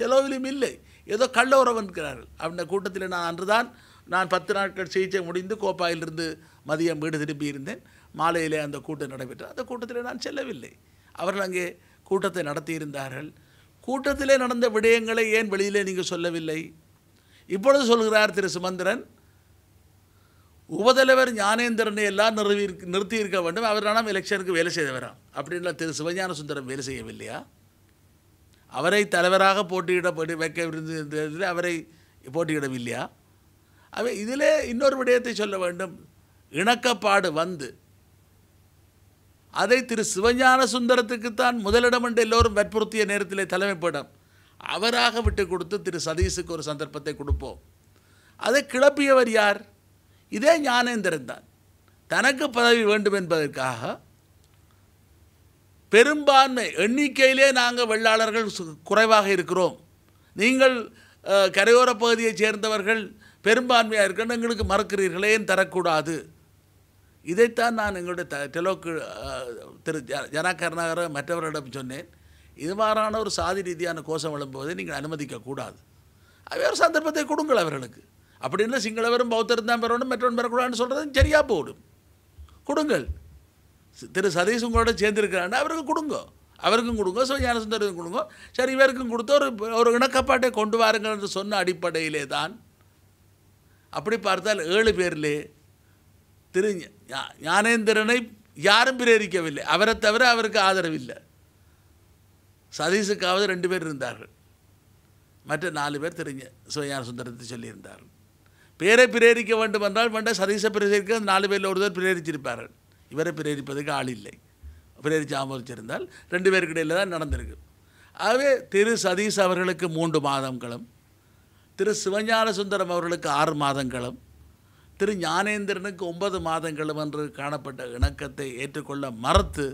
டெலோவிலும் இல்லை ஏதோ கள்ள உறவு என்கிறார்கள் அப்படின்ற கூட்டத்தில் நான் அன்றுதான் நான் பத்து நாட்கள் சிகிச்சை முடிந்து கோப்பாயிலிருந்து மதியம் வீடு திரும்பி இருந்தேன் மாலையிலே அந்த கூட்டம் நடைபெற்ற அந்த கூட்டத்தில் நான் செல்லவில்லை அவர்கள் அங்கே கூட்டத்தை நடத்தியிருந்தார்கள் கூட்டத்திலே நடந்த விடயங்களை ஏன் வெளியிலே நீங்கள் சொல்லவில்லை இப்பொழுது சொல்கிறார் திரு சுமந்திரன் உபதலைவர் ஞானேந்திரனை எல்லாம் நிறுவி நிறுத்தியிருக்க வேண்டும் அவர் ஆனால் எலெக்ஷனுக்கு வேலை செய்தவராம் அப்படின்னா திரு சிவஞான சுந்தரம் வேலை செய்யவில்லையா அவரை தலைவராக போட்டியிடப்படி வைக்க அவரை போட்டியிடவில்லையா அவை இதிலே இன்னொரு விடயத்தை சொல்ல வேண்டும் இணக்கப்பாடு வந்து அதை திரு சிவஞான சுந்தரத்துக்குத்தான் முதலிடம் என்று எல்லோரும் வற்புறுத்திய நேரத்திலே தலைமைப்படம் அவராக விட்டு கொடுத்து திரு சதீஷுக்கு ஒரு சந்தர்ப்பத்தை கொடுப்போம் அதை கிளப்பியவர் யார் இதே ஞானேந்திரன் தான் தனக்கு பதவி வேண்டும் என்பதற்காக பெரும்பான்மை எண்ணிக்கையிலே நாங்கள் வெள்ளாளர்கள் குறைவாக இருக்கிறோம் நீங்கள் கரையோர பகுதியைச் சேர்ந்தவர்கள் பெரும்பான்மையாக இருக்கணும் எங்களுக்கு மறக்கிறீர்களே தரக்கூடாது இதைத்தான் நான் எங்களுடைய த டெலோக்கு திரு ஜன கருணாகர மற்றவர்களிடம் சொன்னேன் இது மாறான ஒரு சாதி ரீதியான கோஷம் விளம்புவதை நீங்கள் அனுமதிக்கக்கூடாது அவர் சந்தர்ப்பத்தை கொடுங்கள் அவர்களுக்கு அப்படின்னு சிங்களவரும் பௌத்தரும் தான் பெறணும் மற்றவன் பெறக்கூடாதுன்னு சொல்கிறது சரியாக போடும் கொடுங்கள் திரு சதீஷ் உங்களோட சேர்ந்துருக்கிறாண்டு அவருக்கு கொடுங்க அவருக்கும் கொடுங்க ஸோ ஞானசுந்தரம் கொடுங்க சரி இவருக்கும் கொடுத்து ஒரு ஒரு இணக்கப்பாட்டை கொண்டு வாருங்கள் என்று சொன்ன அடிப்படையிலே தான் அப்படி பார்த்தால் ஏழு பேரில் திரு ஞானேந்திரனை யாரும் பிரேரிக்கவில்லை அவரை தவிர அவருக்கு ஆதரவில்லை சதீஷுக்காவது ரெண்டு பேர் இருந்தார்கள் மற்ற நாலு பேர் தெரிஞ்ச சுவையான சுந்தரத்தை சொல்லியிருந்தார்கள் பேரை பிரேரிக்க வேண்டும் என்றால் வேண்ட சதீசை பிரேரிக்க நாலு பேரில் ஒருவர் பிரேரிச்சிருப்பார்கள் இவரை பிரேரிப்பதற்கு ஆள் இல்லை பிரேரித்து ஆமோதிச்சிருந்தால் ரெண்டு பேருக்கு இடையில் தான் நடந்திருக்கு ஆகவே திரு சதீஷ் அவர்களுக்கு மூன்று மாதங்களும் திரு சிவஞான சுந்தரம் அவர்களுக்கு ஆறு மாதங்களும் திரு ஞானேந்திரனுக்கு ஒன்பது மாதங்களும் என்று காணப்பட்ட இணக்கத்தை ஏற்றுக்கொள்ள மறுத்து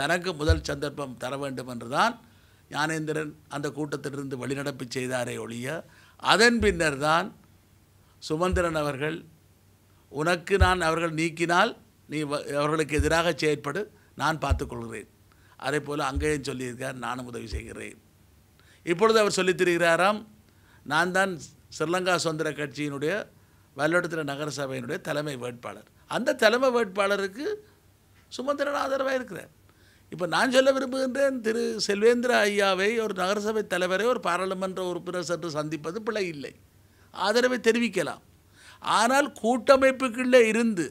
தனக்கு முதல் சந்தர்ப்பம் தர வேண்டும் என்றுதான் ஞானேந்திரன் அந்த கூட்டத்திலிருந்து வழிநடப்பு செய்தாரே ஒழிய அதன் பின்னர் தான் சுமந்திரன் அவர்கள் உனக்கு நான் அவர்கள் நீக்கினால் நீ அவர்களுக்கு எதிராக செயற்படு நான் பார்த்துக்கொள்கிறேன் அதே போல் அங்கேயும் சொல்லியிருக்கார் நானும் உதவி செய்கிறேன் இப்பொழுது அவர் சொல்லித் திரிகிறாராம் நான் தான் ஸ்ரீலங்கா சுதந்திர கட்சியினுடைய வல்லடத்திர நகரசபையினுடைய தலைமை வேட்பாளர் அந்த தலைமை வேட்பாளருக்கு சுமந்திரன் ஆதரவாக இருக்கிறார் இப்போ நான் சொல்ல விரும்புகின்றேன் திரு செல்வேந்திர ஐயாவை ஒரு நகரசபை தலைவரை ஒரு பாராளுமன்ற உறுப்பினர் சென்று சந்திப்பது பிழை இல்லை ஆதரவை தெரிவிக்கலாம் ஆனால் கூட்டமைப்புக்குள்ளே இருந்து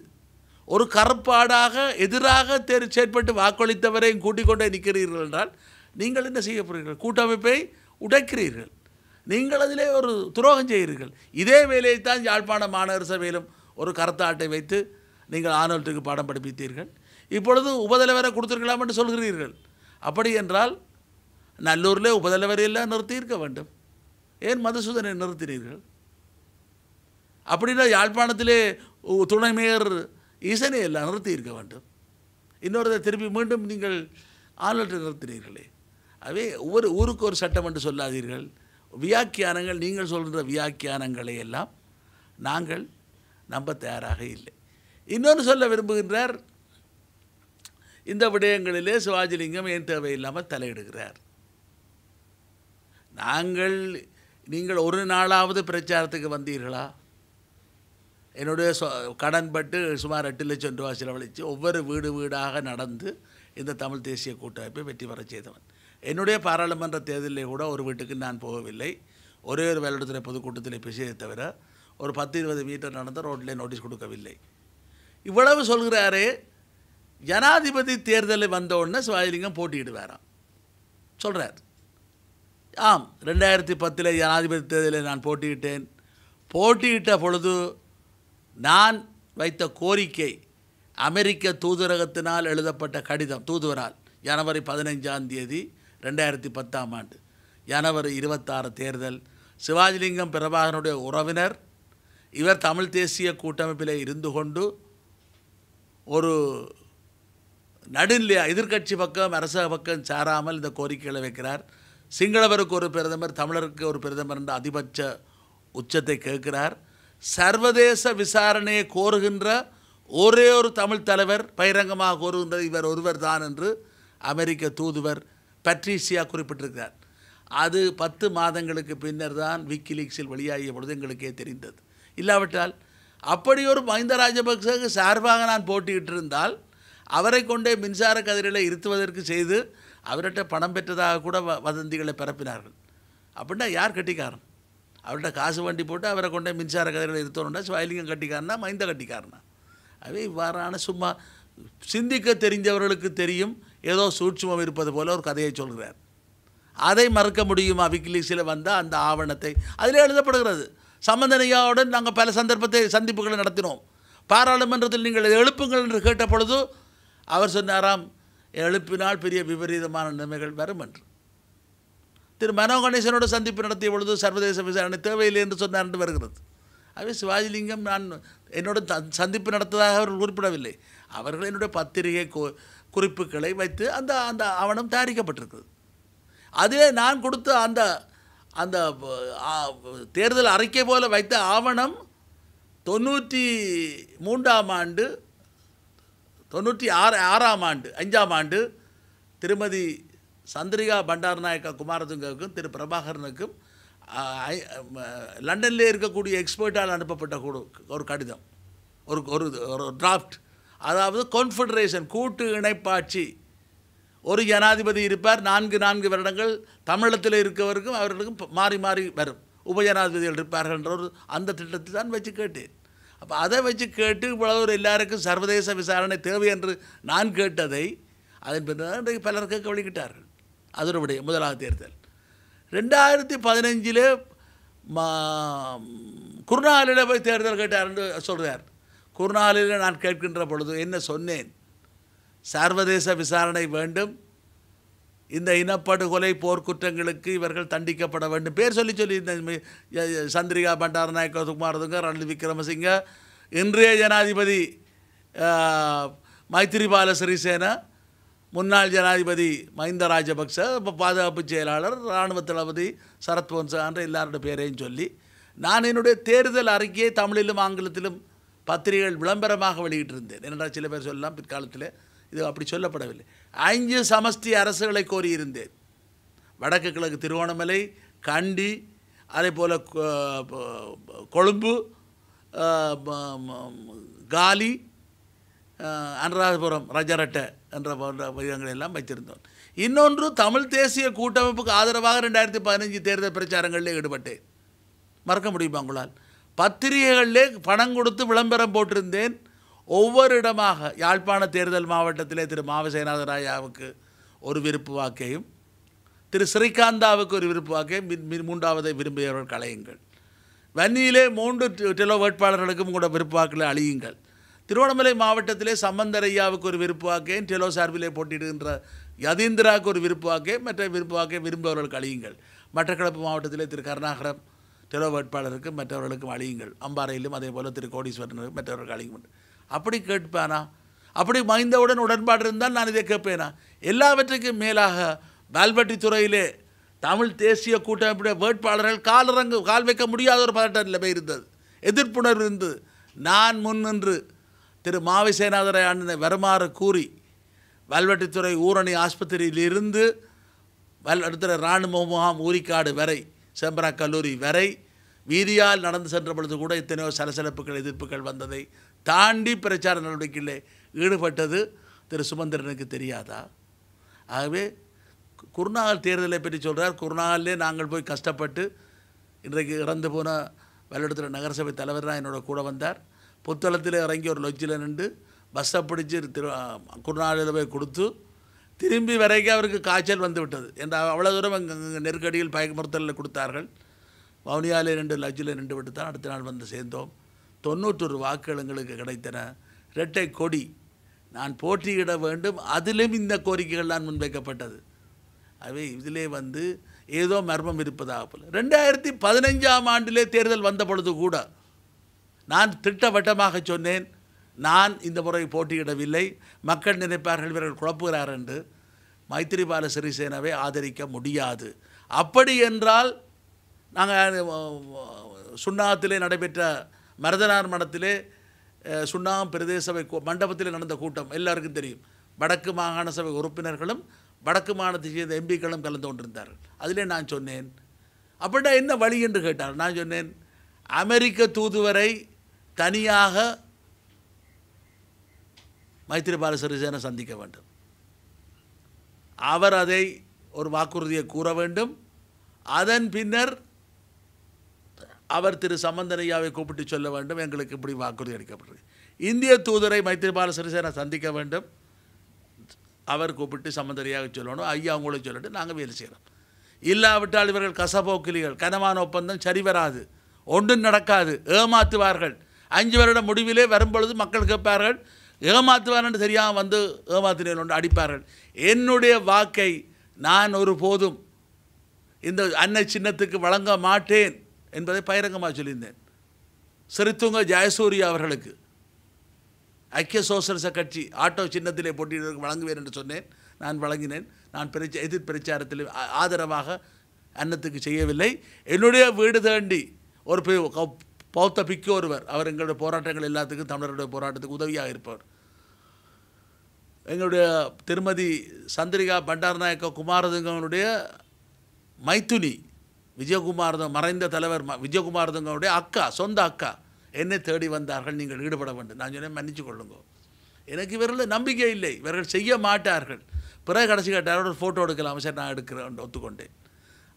ஒரு கருப்பாடாக எதிராக தெரி செயற்பட்டு வாக்களித்தவரையும் கூட்டிக் கொண்டே நிற்கிறீர்கள் என்றால் நீங்கள் என்ன செய்ய போகிறீர்கள் கூட்டமைப்பை உடைக்கிறீர்கள் நீங்கள் அதிலே ஒரு துரோகம் செய்கிறீர்கள் இதே வேலையை தான் யாழ்ப்பாண மாநகர சபையிலும் ஒரு கருத்தாட்டை வைத்து நீங்கள் ஆனோல்ட்டுக்கு பாடம் படிப்பித்தீர்கள் இப்பொழுது உபதலைவரை கொடுத்துருக்கலாம் என்று சொல்கிறீர்கள் அப்படி என்றால் நல்லூரில் உபதலைவரையெல்லாம் நிறுத்தியிருக்க வேண்டும் ஏன் மதுசூதனை நிறுத்தினீர்கள் அப்படின்னா யாழ்ப்பாணத்திலே துணை மேயர் இசனை எல்லாம் நிறுத்தி இருக்க வேண்டும் இன்னொரு திருப்பி மீண்டும் நீங்கள் ஆளுநரை நிறுத்தினீர்களே அவே ஒவ்வொரு ஊருக்கு ஒரு சட்டம் என்று சொல்லாதீர்கள் வியாக்கியானங்கள் நீங்கள் சொல்கிற வியாக்கியானங்களை எல்லாம் நாங்கள் நம்ப தயாராக இல்லை இன்னொன்று சொல்ல விரும்புகின்றார் இந்த விடயங்களிலே சிவாஜிலிங்கம் ஏன் தேவையில்லாமல் தலையிடுகிறார் நாங்கள் நீங்கள் ஒரு நாளாவது பிரச்சாரத்துக்கு வந்தீர்களா என்னுடைய சொ கடன்பட்டு சுமார் எட்டு லட்சம் ரூபா செலவழித்து ஒவ்வொரு வீடு வீடாக நடந்து இந்த தமிழ் தேசிய கூட்டமைப்பை வெற்றி பெற செய்தவன் என்னுடைய பாராளுமன்ற தேர்தலிலே கூட ஒரு வீட்டுக்கு நான் போகவில்லை ஒரே ஒரு வேலையிடத்தில் பொதுக்கூட்டத்தில் பேசியதை தவிர ஒரு பத்து இருபது மீட்டர் நடந்த ரோட்டில் நோட்டீஸ் கொடுக்கவில்லை இவ்வளவு சொல்கிறாரே ஜனாதிபதி தேர்தலில் வந்த சிவாஜிலிங்கம் போட்டியிடுவாராம் சொல்கிறார் ஆம் ரெண்டாயிரத்தி பத்தில் ஜனாதிபதி தேர்தலில் நான் போட்டியிட்டேன் போட்டியிட்ட பொழுது நான் வைத்த கோரிக்கை அமெரிக்க தூதரகத்தினால் எழுதப்பட்ட கடிதம் தூதுவரால் ஜனவரி பதினைஞ்சாம் தேதி ரெண்டாயிரத்தி பத்தாம் ஆண்டு ஜனவரி இருபத்தாறு தேர்தல் சிவாஜிலிங்கம் பிரபாகரனுடைய உறவினர் இவர் தமிழ் தேசிய கூட்டமைப்பில் இருந்து கொண்டு ஒரு நடுநிலையாக எதிர்கட்சி பக்கம் அரச பக்கம் சாராமல் இந்த கோரிக்கைகளை வைக்கிறார் சிங்களவருக்கு ஒரு பிரதமர் தமிழருக்கு ஒரு பிரதமர் என்ற அதிபட்ச உச்சத்தை கேட்கிறார் சர்வதேச விசாரணையை கோருகின்ற ஒரே ஒரு தமிழ் தலைவர் பகிரங்கமாக கோருகின்ற இவர் ஒருவர் தான் என்று அமெரிக்க தூதுவர் பட்ரீசியா குறிப்பிட்டிருக்கிறார் அது பத்து மாதங்களுக்கு பின்னர் தான் விக்கிலீக்ஸில் வெளியாகிய பொழுது எங்களுக்கே தெரிந்தது இல்லாவிட்டால் அப்படி ஒரு மஹிந்த ராஜபக்சேக்கு சார்பாக நான் போட்டிக்கிட்டு இருந்தால் அவரை கொண்டே மின்சார கதிரில் இருத்துவதற்கு செய்து அவர்கிட்ட பணம் பெற்றதாக கூட வதந்திகளை பரப்பினார்கள் அப்படின்னா யார் கட்டிக்காரன் அவர்கிட்ட காசு வண்டி போட்டு அவரை கொண்டே மின்சார கதைகள் இருத்தணும்னா சிவாயிலிங்கம் கட்டிக்காரனா மைந்த கட்டிக்காரனா அவை இவ்வாறான சும்மா சிந்திக்க தெரிஞ்சவர்களுக்கு தெரியும் ஏதோ சூட்சமம் இருப்பது போல ஒரு கதையை சொல்கிறார் அதை மறக்க முடியுமா விக்கிலீக்ஸில் வந்தால் அந்த ஆவணத்தை அதில் எழுதப்படுகிறது சம்பந்தனையாவுடன் நாங்கள் பல சந்தர்ப்பத்தை சந்திப்புகளை நடத்தினோம் பாராளுமன்றத்தில் நீங்கள் எழுப்புங்கள் என்று கேட்ட பொழுது அவர் சொன்னாராம் எழுப்பினால் பெரிய விபரீதமான நிலைமைகள் வரும் என்று திரு மனோ கணேசனோட சந்திப்பு நடத்திய பொழுது சர்வதேச விசாரணை தேவையில்லை என்று சொன்னார் என்று வருகிறது ஆகவே சிவாஜிலிங்கம் நான் என்னோட சந்திப்பு நடத்ததாக அவர்கள் குறிப்பிடவில்லை அவர்கள் என்னுடைய பத்திரிகை குறிப்புகளை வைத்து அந்த அந்த ஆவணம் தயாரிக்கப்பட்டிருக்குது அதே நான் கொடுத்த அந்த அந்த தேர்தல் அறிக்கை போல வைத்த ஆவணம் தொண்ணூற்றி மூன்றாம் ஆண்டு தொண்ணூற்றி ஆறு ஆறாம் ஆண்டு அஞ்சாம் ஆண்டு திருமதி சந்திரிகா பண்டாரநாயக்கா குமாரதுங்கவுக்கும் திரு பிரபாகரனுக்கும் லண்டனில் இருக்கக்கூடிய எக்ஸ்பர்ட்டால் அனுப்பப்பட்ட கூட ஒரு கடிதம் ஒரு ஒரு ஒரு டிராஃப்ட் அதாவது கான்ஃபெடரேஷன் கூட்டு இணைப்பாட்சி ஒரு ஜனாதிபதி இருப்பார் நான்கு நான்கு வருடங்கள் தமிழத்தில் இருக்கவருக்கும் அவர்களுக்கும் மாறி மாறி வரும் உபஜனாதிபதிகள் இருப்பார்கள் என்ற ஒரு அந்த திட்டத்தை தான் வச்சு கேட்டேன் அப்போ அதை வச்சு கேட்டு இவ்வளவு எல்லாருக்கும் சர்வதேச விசாரணை தேவை என்று நான் கேட்டதை அதன் பின்னர் இன்றைக்கு பலர் கேட்க வழிகிட்டார்கள் அதனுடைய முதலாவது தேர்தல் ரெண்டாயிரத்தி பதினஞ்சில் குருநாளில் போய் தேர்தல் கேட்டார் என்று சொல்கிறார் குருநாளில் நான் கேட்கின்ற பொழுது என்ன சொன்னேன் சர்வதேச விசாரணை வேண்டும் இந்த இனப்படுகொலை போர்க்குற்றங்களுக்கு இவர்கள் தண்டிக்கப்பட வேண்டும் பேர் சொல்லி சொல்லி இந்த சந்திரிகா பண்டாரநாயக்க சுகுமாரதுங்க ரணில் விக்ரமசிங்க இன்றைய ஜனாதிபதி மைத்திரிபால சிறிசேனா முன்னாள் ஜனாதிபதி மஹிந்த ராஜபக்ச இப்போ பாதுகாப்பு செயலாளர் இராணுவ தளபதி சரத்வன்சா என்ற எல்லாரோட பேரையும் சொல்லி நான் என்னுடைய தேர்தல் அறிக்கையை தமிழிலும் ஆங்கிலத்திலும் பத்திரிகைகள் விளம்பரமாக வெளியிட்டிருந்தேன் ஏனென்றால் சில பேர் சொல்லலாம் பிற்காலத்தில் இது அப்படி சொல்லப்படவில்லை ஐந்து சமஸ்தி அரசுகளை கோரியிருந்தேன் வடக்கு கிழக்கு திருவோணமலை கண்டி அதே போல் கொழும்பு காலி அனுராதபுரம் ரஜரட்டை என்ற போன்ற விதங்களை எல்லாம் வைத்திருந்தோம் இன்னொன்று தமிழ் தேசிய கூட்டமைப்புக்கு ஆதரவாக ரெண்டாயிரத்தி பதினஞ்சு தேர்தல் பிரச்சாரங்களில் ஈடுபட்டேன் மறக்க முடியுமா உங்களால் பத்திரிகைகளிலே பணம் கொடுத்து விளம்பரம் போட்டிருந்தேன் ஒவ்வொரு இடமாக யாழ்ப்பாண தேர்தல் மாவட்டத்திலே திரு மாவசேனாதராயாவுக்கு ஒரு விருப்பு வாக்கையும் திரு ஸ்ரீகாந்தாவுக்கு ஒரு விருப்பு வாக்கையும் மூன்றாவதை விரும்பியவர்கள் கலையுங்கள் வன்னியிலே மூன்று டெலோ வேட்பாளர்களுக்கும் கூட விருப்பு வாக்கில் அழியுங்கள் திருவண்ணாமலை மாவட்டத்திலே சம்பந்தரையாவுக்கு ஒரு விருப்பு வாக்கையும் டெலோ சார்பிலே போட்டியிடுகின்ற யதீந்திராவுக்கு ஒரு விருப்பு வாக்கையும் மற்ற விருப்பு வாக்கையும் விரும்புபவர்களுக்கு அழியுங்கள் மட்டக்களப்பு மாவட்டத்திலே திரு கருணாகரம் டெலோ வேட்பாளருக்கும் மற்றவர்களுக்கும் அழியுங்கள் அம்பாறையிலும் அதே போல் திரு கோடீஸ்வரனுக்கும் மற்றவர்களுக்கு அழியுங்கள் அப்படி கேட்பானா அப்படி மைந்தவுடன் உடன்பாடு இருந்தால் நான் இதை கேட்பேனா எல்லாவற்றுக்கும் மேலாக பால்பட்டி துறையிலே தமிழ் தேசிய கூட்டமைப்புடைய வேட்பாளர்கள் காலரங்கு கால் வைக்க முடியாத ஒரு பதட்டத்தில் இல்லை இருந்தது எதிர்ப்புணர்வு இருந்தது நான் முன்னின்று திரு மாவிசேநாதரை ஆண்டின வருமாறு கூறி வல்வெட்டித்துறை ஊரணி ஆஸ்பத்திரியிலிருந்து வல்வெட்டுத்துறை இராணுவ முகாம் ஊரிக்காடு வரை செம்பரா கல்லூரி வரை வீதியால் நடந்து சென்ற பொழுது கூட இத்தனையோ சலசலப்புகள் எதிர்ப்புகள் வந்ததை தாண்டி பிரச்சார நடவடிக்கையில் ஈடுபட்டது திரு சுமந்திரனுக்கு தெரியாதா ஆகவே குருநாகல் தேர்தலை பற்றி சொல்கிறார் குருநாகல்லே நாங்கள் போய் கஷ்டப்பட்டு இன்றைக்கு இறந்து போன வல்லிடத்தில் நகரசபை தலைவராக என்னோட கூட வந்தார் புத்தளத்தில் இறங்கி ஒரு லொஜ்ஜில் நின்று பஸ்ஸை பிடிச்சி திரு குருநாளில் போய் கொடுத்து திரும்பி வரைக்கும் அவருக்கு காய்ச்சல் வந்து விட்டது என்ற அவ்வளோ தூரம் எங்கள் நெருக்கடியில் பயமுறுத்தலில் கொடுத்தார்கள் வவுனியாலே ரெண்டு லஜ்ஜில் நின்று விட்டு தான் அடுத்த நாள் வந்து சேர்ந்தோம் தொண்ணூற்றொரு வாக்குகள் எங்களுக்கு கிடைத்தன இரட்டை கொடி நான் போட்டியிட வேண்டும் அதிலும் இந்த கோரிக்கைகள் தான் முன்வைக்கப்பட்டது அவை இதிலே வந்து ஏதோ மர்மம் இருப்பதாக போல் ரெண்டாயிரத்தி பதினைஞ்சாம் ஆண்டிலே தேர்தல் வந்த பொழுது கூட நான் திட்டவட்டமாக சொன்னேன் நான் இந்த முறை போட்டியிடவில்லை மக்கள் நினைப்பார்கள் இவர்கள் குழப்புகிறார் என்று மைத்திரிபால சிறிசேனவை ஆதரிக்க முடியாது அப்படி என்றால் நாங்கள் சுண்ணாத்திலே நடைபெற்ற மருதனார் மனத்திலே சுண்ணாம் பிரதேசபை மண்டபத்தில் நடந்த கூட்டம் எல்லாருக்கும் தெரியும் வடக்கு மாகாண சபை உறுப்பினர்களும் வடக்கு மாநிலத்தை சேர்ந்த எம்பிக்களும் கலந்து கொண்டிருந்தார்கள் அதிலே நான் சொன்னேன் அப்படின்னா என்ன வழி என்று கேட்டார் நான் சொன்னேன் அமெரிக்க தூதுவரை தனியாக மைத்திரிபால சிறிசேனை சந்திக்க வேண்டும் அவர் அதை ஒரு வாக்குறுதியை கூற வேண்டும் அதன் பின்னர் அவர் திரு சம்பந்தனையாவை கூப்பிட்டு சொல்ல வேண்டும் எங்களுக்கு இப்படி வாக்குறுதி அளிக்கப்பட்டது இந்திய தூதரை மைத்திரிபால சிறிசேனை சந்திக்க வேண்டும் அவர் கூப்பிட்டு சம்பந்தனையாக சொல்லணும் ஐயா அவங்களும் சொல்லிட்டு நாங்கள் வேலை செய்கிறோம் இல்லாவிட்டால் இவர்கள் கசபோக்கிலிகள் கனமான ஒப்பந்தம் சரி வராது ஒன்றும் நடக்காது ஏமாத்துவார்கள் அஞ்சு வருட முடிவிலே வரும்பொழுது மக்கள் கேட்பார்கள் ஏமாற்றுவார்கள் தெரியாமல் வந்து ஏமாத்தினேன் ஒன்று அடிப்பார்கள் என்னுடைய வாக்கை நான் ஒரு போதும் இந்த அன்னை சின்னத்துக்கு வழங்க மாட்டேன் என்பதை பகிரங்கமாக சொல்லியிருந்தேன் சிறுத்துங்க ஜெயசூரியா அவர்களுக்கு ஐக்கிய சோசலிச கட்சி ஆட்டோ சின்னத்திலே போட்டியிடருக்கு வழங்குவேன் என்று சொன்னேன் நான் வழங்கினேன் நான் பிரச்ச எதிர் பிரச்சாரத்தில் ஆதரவாக அன்னத்துக்கு செய்யவில்லை என்னுடைய வீடு தாண்டி ஒரு பௌத்த பிக்கு ஒருவர் அவர் எங்களுடைய போராட்டங்கள் எல்லாத்துக்கும் தமிழருடைய போராட்டத்துக்கு உதவியாக இருப்பவர் எங்களுடைய திருமதி சந்திரிகா பண்டாரநாயக்க குமாரதுங்கனுடைய மைத்துனி விஜயகுமாரத மறைந்த தலைவர் விஜயகுமாரதுங்கனுடைய அக்கா சொந்த அக்கா என்னை தேடி வந்தார்கள் நீங்கள் ஈடுபட வேண்டும் நான் சொன்னேன் மன்னிச்சு கொள்ளுங்க எனக்கு இவர்கள் நம்பிக்கை இல்லை இவர்கள் செய்ய மாட்டார்கள் பிறகு கடைசி கேட்டாரோட ஃபோட்டோ எடுக்கலாம் சரி நான் எடுக்கிறேன் ஒத்துக்கொண்டேன்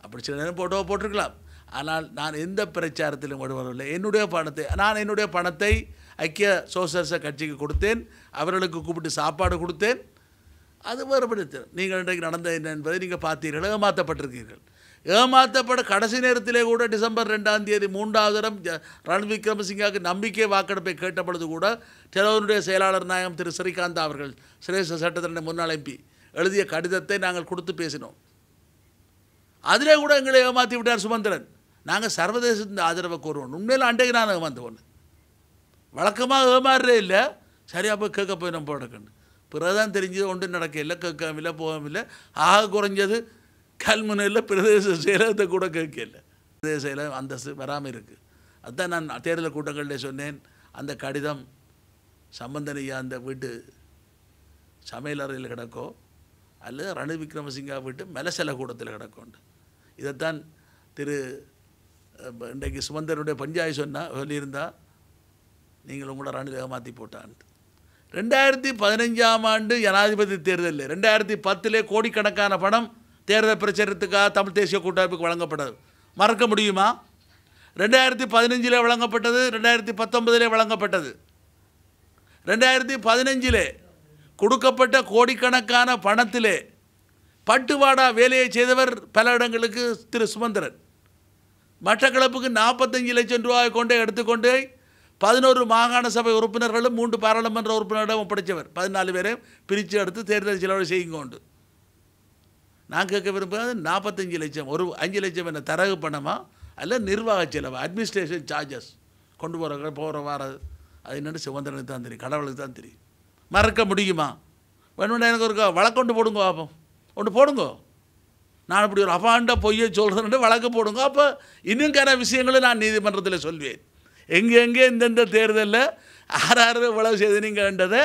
அப்படி சில நேரம் ஃபோட்டோவை போட்டிருக்கலாம் ஆனால் நான் எந்த பிரச்சாரத்திலும் ஈடுபடவில்லை என்னுடைய பணத்தை நான் என்னுடைய பணத்தை ஐக்கிய சோசலிச கட்சிக்கு கொடுத்தேன் அவர்களுக்கு கூப்பிட்டு சாப்பாடு கொடுத்தேன் அது வேறுபடுத்த நீங்கள் இன்றைக்கு நடந்த என்ன என்பதை நீங்கள் பார்த்தீர்கள் ஏமாற்றப்பட்டிருக்கீர்கள் ஏமாற்றப்பட கடைசி நேரத்திலே கூட டிசம்பர் ரெண்டாம் தேதி மூன்றாவது தரம் ரன் விக்ரமசிங்காவுக்கு நம்பிக்கை வாக்கெடுப்பை கேட்டபொழுது கூட செலவனுடைய செயலாளர் நாயகம் திரு ஸ்ரீகாந்த் அவர்கள் சிரேஷ்ட சட்டத்தினுடைய முன்னாள் எம்பி எழுதிய கடிதத்தை நாங்கள் கொடுத்து பேசினோம் அதிலே கூட எங்களை ஏமாற்றி விட்டார் சுமந்திரன் நாங்கள் சர்வதேச ஆதரவை கோருவோம் உண்மையில் அண்டைக்கு நான் ஒன்று வழக்கமாக ஏமாறுறே இல்லை சரியாக போய் கேட்க போய் நம்ம போடக்கண்டு பிறகுதான் தெரிஞ்சது ஒன்றும் நடக்கல கேட்கவில்லை இல்லை ஆக குறைஞ்சது கல்முனையில் பிரதேச செயலகத்தை கூட கேட்கல பிரதேச செயலகம் அந்தஸ்து வராமல் இருக்குது அதுதான் நான் தேர்தல் கூட்டங்களில் சொன்னேன் அந்த கடிதம் சம்பந்தனையா அந்த வீட்டு சமையல் அறையில் கிடக்கோ அல்லது ரணு விக்ரமசிங்கா வீட்டு மலசல கூடத்தில் கிடக்கோண்டு இதைத்தான் திரு இன்றைக்கு சுமந்தருடைய பஞ்சாய் சொன்னால் சொல்லியிருந்தா நீங்கள் உங்களோட ராணியாக மாற்றி போட்டான்ட்டு ரெண்டாயிரத்தி பதினஞ்சாம் ஆண்டு ஜனாதிபதி தேர்தலில் ரெண்டாயிரத்தி பத்திலே கோடிக்கணக்கான பணம் தேர்தல் பிரச்சாரத்துக்காக தமிழ் தேசிய கூட்டமைப்புக்கு வழங்கப்பட்டது மறக்க முடியுமா ரெண்டாயிரத்தி பதினஞ்சிலே வழங்கப்பட்டது ரெண்டாயிரத்தி பத்தொன்பதிலே வழங்கப்பட்டது ரெண்டாயிரத்தி பதினஞ்சிலே கொடுக்கப்பட்ட கோடிக்கணக்கான பணத்திலே பட்டுவாடா வேலையை செய்தவர் பல இடங்களுக்கு திரு சுமந்திரன் மட்டக்களப்புக்கு நாற்பத்தஞ்சு லட்சம் ரூபாய் கொண்டே எடுத்துக்கொண்டு பதினோரு மாகாண சபை உறுப்பினர்களும் மூன்று பாராளுமன்ற உறுப்பினர்களிடம் ஒப்படைத்தவர் பதினாலு பேரையும் பிரித்து எடுத்து தேர்தல் செலவு செய்யுங்கோண்டு நான் கேட்க விரும்புகிறது நாற்பத்தஞ்சு லட்சம் ஒரு அஞ்சு லட்சம் என்ன தரகு பணமா அல்ல நிர்வாக செலவு அட்மினிஸ்ட்ரேஷன் சார்ஜஸ் கொண்டு போகிற போகிற வார அது என்னென்னு சுதந்திரனுக்கு தான் தெரியும் கடவுளுக்கு தான் தெரியும் மறக்க முடியுமா வேணும்னா எனக்கு ஒரு வழக்கொண்டு போடுங்க பாப்போம் ஒன்று போடுங்கோ நான் இப்படி ஒரு அபாண்ட பொய்யை சொல்கிறேன் வழக்கு போடுங்க அப்போ இன்னும் விஷயங்களை நான் நீதிமன்றத்தில் சொல்வேன் எங்கெங்கே இந்தெந்த தேர்தலில் ஆறாறு இவ்வளவு செய்து நீங்கள்ன்றதை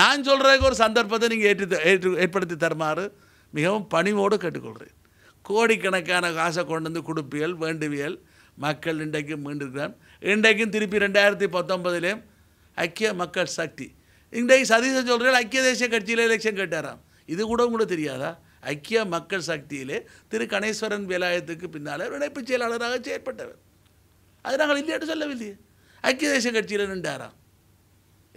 நான் சொல்கிறதுக்கு ஒரு சந்தர்ப்பத்தை நீங்கள் ஏற்றி ஏற்று ஏற்படுத்தி தருமாறு மிகவும் பணிவோடு கேட்டுக்கொள்கிறேன் கோடிக்கணக்கான காசை கொண்டு வந்து கொடுப்பியல் வேண்டுவியல் மக்கள் இன்றைக்கும் மீண்டிருக்கிறான் இன்றைக்கும் திருப்பி ரெண்டாயிரத்தி பத்தொன்பதுலேயும் ஐக்கிய மக்கள் சக்தி இன்றைக்கு சதீசன் சொல்கிறேன் ஐக்கிய தேசிய கட்சியில் எலெக்ஷன் கேட்டாராம் இது கூட உங்களுக்கு தெரியாதா ஐக்கிய மக்கள் சக்தியிலே திரு கணேஸ்வரன் வேலாயத்துக்கு பின்னால் இணைப்பு செயலாளராக செயற்பட்டவர் அது நாங்கள் இல்லையாட்டு சொல்லவில்லையே ஐக்கிய தேசிய கட்சியில் நின்றாராம்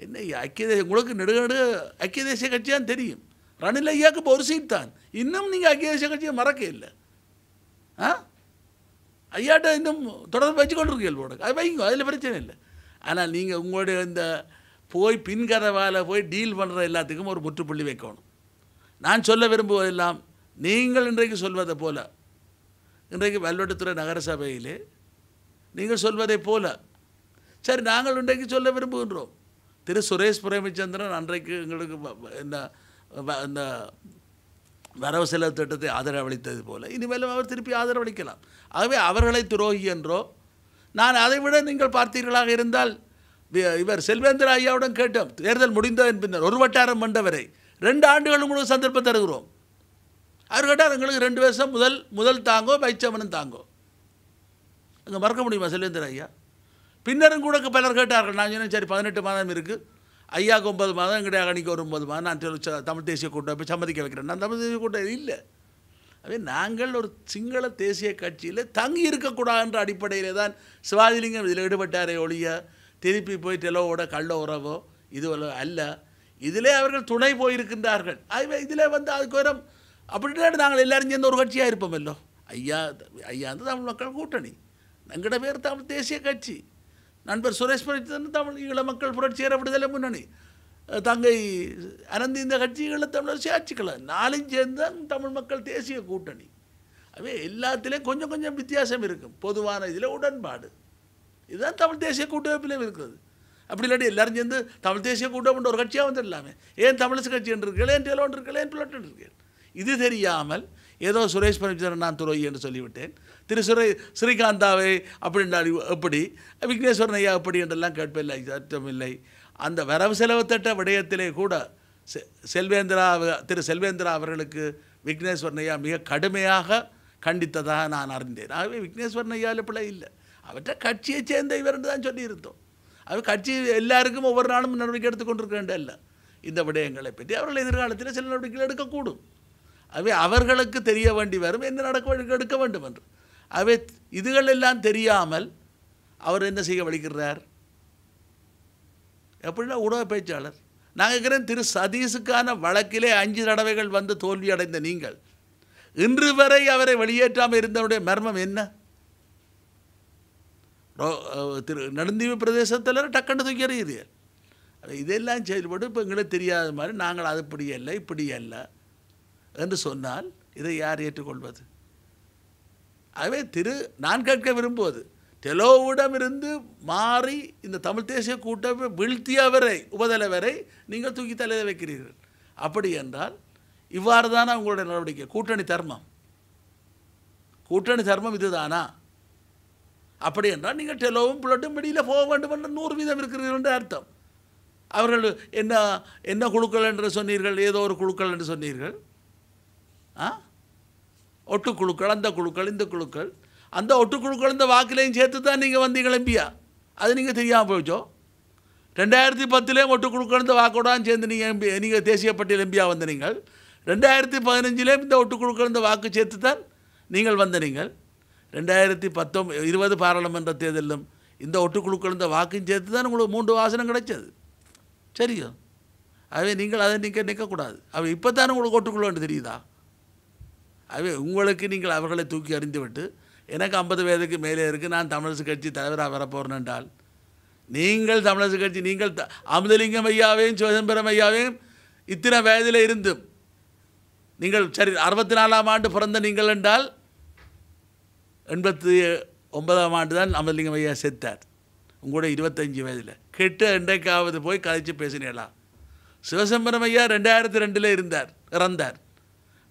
என்ன ஐக்கிய தேசிய உங்களுக்கு நெடுநடு ஐக்கிய தேசிய கட்சியாக தெரியும் ரணில் ஐயாவுக்கு இப்போ ஒரு சீட் தான் இன்னும் நீங்கள் ஐக்கிய தேசிய கட்சியை மறக்க இல்லை ஆ ஐயாட்ட இன்னும் தொடர்பு வச்சு கொண்டு இருக்கீங்க அது வைங்க அதில் பிரச்சனை இல்லை ஆனால் நீங்கள் உங்களுடைய இந்த போய் பின்கதவால் போய் டீல் பண்ணுற எல்லாத்துக்கும் ஒரு முற்றுப்புள்ளி வைக்கணும் நான் சொல்ல விரும்புவதெல்லாம் நீங்கள் இன்றைக்கு சொல்வதை போல இன்றைக்கு வல்வட்டத்துறை நகரசபையிலே நீங்கள் சொல்வதை போல சரி நாங்கள் இன்றைக்கு சொல்ல விரும்புகின்றோம் திரு சுரேஷ் பிரேமச்சந்திரன் அன்றைக்கு எங்களுக்கு இந்த இந்த வரவு செலவு திட்டத்தை ஆதரவளித்தது போல இனிமேலும் அவர் திருப்பி ஆதரவளிக்கலாம் ஆகவே அவர்களை துரோகி என்றோ நான் அதை விட நீங்கள் பார்த்தீர்களாக இருந்தால் இவர் செல்வேந்திர ஐயாவுடன் கேட்டோம் தேர்தல் முடிந்ததன் பின்னர் ஒரு வட்டாரம் மண்டவரை ரெண்டு ஆண்டுகள் உங்களுக்கு சந்தர்ப்பம் தருகிறோம் அவர் கேட்டால் எங்களுக்கு ரெண்டு வருஷம் முதல் முதல் தாங்கோ பைச்சமனும் தாங்கோ அங்கே மறக்க முடியுமா செல்வேந்தர் ஐயா பின்னரும் கூட பலர் கேட்டார்கள் நான் சொன்னேன் சரி பதினெட்டு மாதம் இருக்குது ஐயாவுக்கு ஒன்பது மாதம் எங்கிட்ட அகணிக்கு ஒரு ஒன்பது மாதம் நான் தமிழ் தேசிய கூட்டம் இப்போ சம்மதிக்க வைக்கிறேன் நான் தமிழ் தேசிய கூட்டம் இல்லை அதே நாங்கள் ஒரு சிங்கள தேசிய கட்சியில் தங்கி இருக்கக்கூடாதுன்ற அடிப்படையில் தான் சிவாஜிலிங்கம் இதில் ஈடுபட்டாரே ஒழிய திருப்பி போய் டெலோவோட கள்ள உறவோ இது அல்ல இதிலே அவர்கள் துணை போயிருக்கின்றார்கள் அது இதிலே வந்து அதுக்கு வரும் அப்படின்னா நாங்கள் எல்லோரும் சேர்ந்து ஒரு கட்சியாக இருப்போம் இல்லோ ஐயா ஐயா வந்து தமிழ் மக்கள் கூட்டணி எங்கட பேர் தமிழ் தேசிய கட்சி நண்பர் சுரேஷ் பிரச்சன் தமிழ் ஈழ மக்கள் புரட்சியர விடுதலை முன்னணி தங்கை அனந்தி இந்த கட்சிகளில் ஈழ தமிழர் சேர்ச்சிக்கல நாளும் தான் தமிழ் மக்கள் தேசிய கூட்டணி அவே எல்லாத்துலேயும் கொஞ்சம் கொஞ்சம் வித்தியாசம் இருக்கும் பொதுவான இதில் உடன்பாடு இதுதான் தமிழ் தேசிய கூட்டமைப்பிலும் இருக்கிறது அப்படி இல்லாட்டி எல்லாரும் சேர்ந்து தமிழ் தேசிய கூட்டம் ஒரு கட்சியாக வந்துடலாமே ஏன் தமிழிசை கட்சி என்று இருக்கேன் ஏன் டெலோன் இருக்கேன் ஏன் பிளட் இருக்கேன் இது தெரியாமல் ஏதோ சுரேஷ் பரமேஸ்வரன் நான் துறை என்று சொல்லிவிட்டேன் திரு சுரே ஸ்ரீகாந்தாவை அப்படின்றால் எப்படி விக்னேஸ்வரன் ஐயா எப்படி என்றெல்லாம் கேட்பில்லை சத்தமில்லை அந்த வரவு செலவு திட்ட விடயத்திலே கூட செல்வேந்திரா திரு செல்வேந்திரா அவர்களுக்கு விக்னேஸ்வரன் ஐயா மிக கடுமையாக கண்டித்ததாக நான் அறிந்தேன் ஆகவே விக்னேஸ்வரன் ஐயாவில் பிள்ளை இல்லை அவற்றை கட்சியை சேர்ந்த இவர் என்று தான் சொல்லியிருந்தோம் அது கட்சி எல்லாருக்கும் ஒவ்வொரு நாளும் நடவடிக்கை எடுத்துக்கொண்டிருக்க அல்ல இந்த விடயங்களை பற்றி அவர்கள் எதிர்காலத்தில் சில நடவடிக்கைகள் எடுக்கக்கூடும் அவை அவர்களுக்கு தெரிய வேண்டி வரும் என்ன நடக்க எடுக்க வேண்டும் என்று அவை இதுகள் எல்லாம் தெரியாமல் அவர் என்ன செய்ய வழிகிறார் எப்படின்னா ஊடக பேச்சாளர் நாங்கள் கேட்குறேன் திரு சதீஷுக்கான வழக்கிலே அஞ்சு தடவைகள் வந்து தோல்வியடைந்த நீங்கள் இன்று வரை அவரை வெளியேற்றாமல் இருந்தவருடைய மர்மம் என்ன திரு நடுந்தீவு பிரதேசத்தில் டக்குன்னு தூக்கி எறியுது இதெல்லாம் செயல்பட்டு இப்போ எங்களே தெரியாத மாதிரி நாங்கள் அது இப்படி இல்லை இப்படி அல்ல என்று சொன்னால் இதை யார் ஏற்றுக்கொள்வது அதுவே திரு நான் கேட்க விரும்புவது தெலோவிடம் இருந்து மாறி இந்த தமிழ் தேசிய கூட்டம் வீழ்த்தியவரை உபதலைவரை நீங்கள் தூக்கி தலையில் வைக்கிறீர்கள் அப்படி என்றால் இவ்வாறு தானே உங்களுடைய நடவடிக்கை கூட்டணி தர்மம் கூட்டணி தர்மம் இதுதானா அப்படி என்றால் நீங்கள் டெலோவும் புள்ளட்டும் வெளியில் போக வேண்டும் என்று நூறு வீதம் இருக்கிறீர்கள் என்று அர்த்தம் அவர்கள் என்ன என்ன குழுக்கள் என்று சொன்னீர்கள் ஏதோ ஒரு குழுக்கள் என்று சொன்னீர்கள் ஆ ஒட்டுக்குழுக்கள் அந்த குழுக்கள் இந்த குழுக்கள் அந்த ஒட்டுக்குழுக்கள் இந்த வாக்கிலையும் சேர்த்து தான் நீங்கள் வந்தீங்க எம்பியா அது நீங்கள் தெரியாமல் போயிச்சோ ரெண்டாயிரத்தி பத்துலேயும் ஒட்டுக்குழுக்கள் இந்த வாக்கோடான் சேர்ந்து நீங்கள் எம்பி நீங்கள் தேசிய பட்டியல் எம்பியா வந்த நீங்கள் ரெண்டாயிரத்தி பதினஞ்சிலேயும் இந்த ஒட்டுக்குழுக்கள் இந்த வாக்கு சேர்த்து தான் நீங்கள் வந்த நீங்கள் ரெண்டாயிரத்தி பத்தொம்பது இருபது பாராளுமன்ற தேர்தலிலும் இந்த ஒட்டுக்குழுக்கள் இந்த வாக்கும் சேர்த்து தான் உங்களுக்கு மூன்று வாசனம் கிடைச்சது சரியோ ஆகவே நீங்கள் அதை நிற்க நிற்கக்கூடாது அவ இப்போ தான் உங்களுக்கு ஒட்டுக்குழு தெரியுதா ஆகவே உங்களுக்கு நீங்கள் அவர்களை தூக்கி அறிந்துவிட்டு எனக்கு ஐம்பது வயதுக்கு மேலே இருக்குது நான் தமிழரசு கட்சி தலைவராக வரப்போகிறேன் என்றால் நீங்கள் தமிழரசு கட்சி நீங்கள் த அமுதலிங்கம் ஐயாவையும் சிதம்பரம் ஐயாவையும் இத்தனை வயதில் இருந்தும் நீங்கள் சரி அறுபத்தி நாலாம் ஆண்டு பிறந்த நீங்கள் என்றால் எண்பத்தி ஒன்பதாம் ஆண்டு தான் அமர்லிங்கம் ஐயா செத்தார் உங்களோட இருபத்தஞ்சி வயதில் கெட்டு என்றைக்காவது போய் கதைச்சு பேசினேலாம் சிவசம்பரம் ஐயா ரெண்டாயிரத்தி ரெண்டில் இருந்தார் இறந்தார்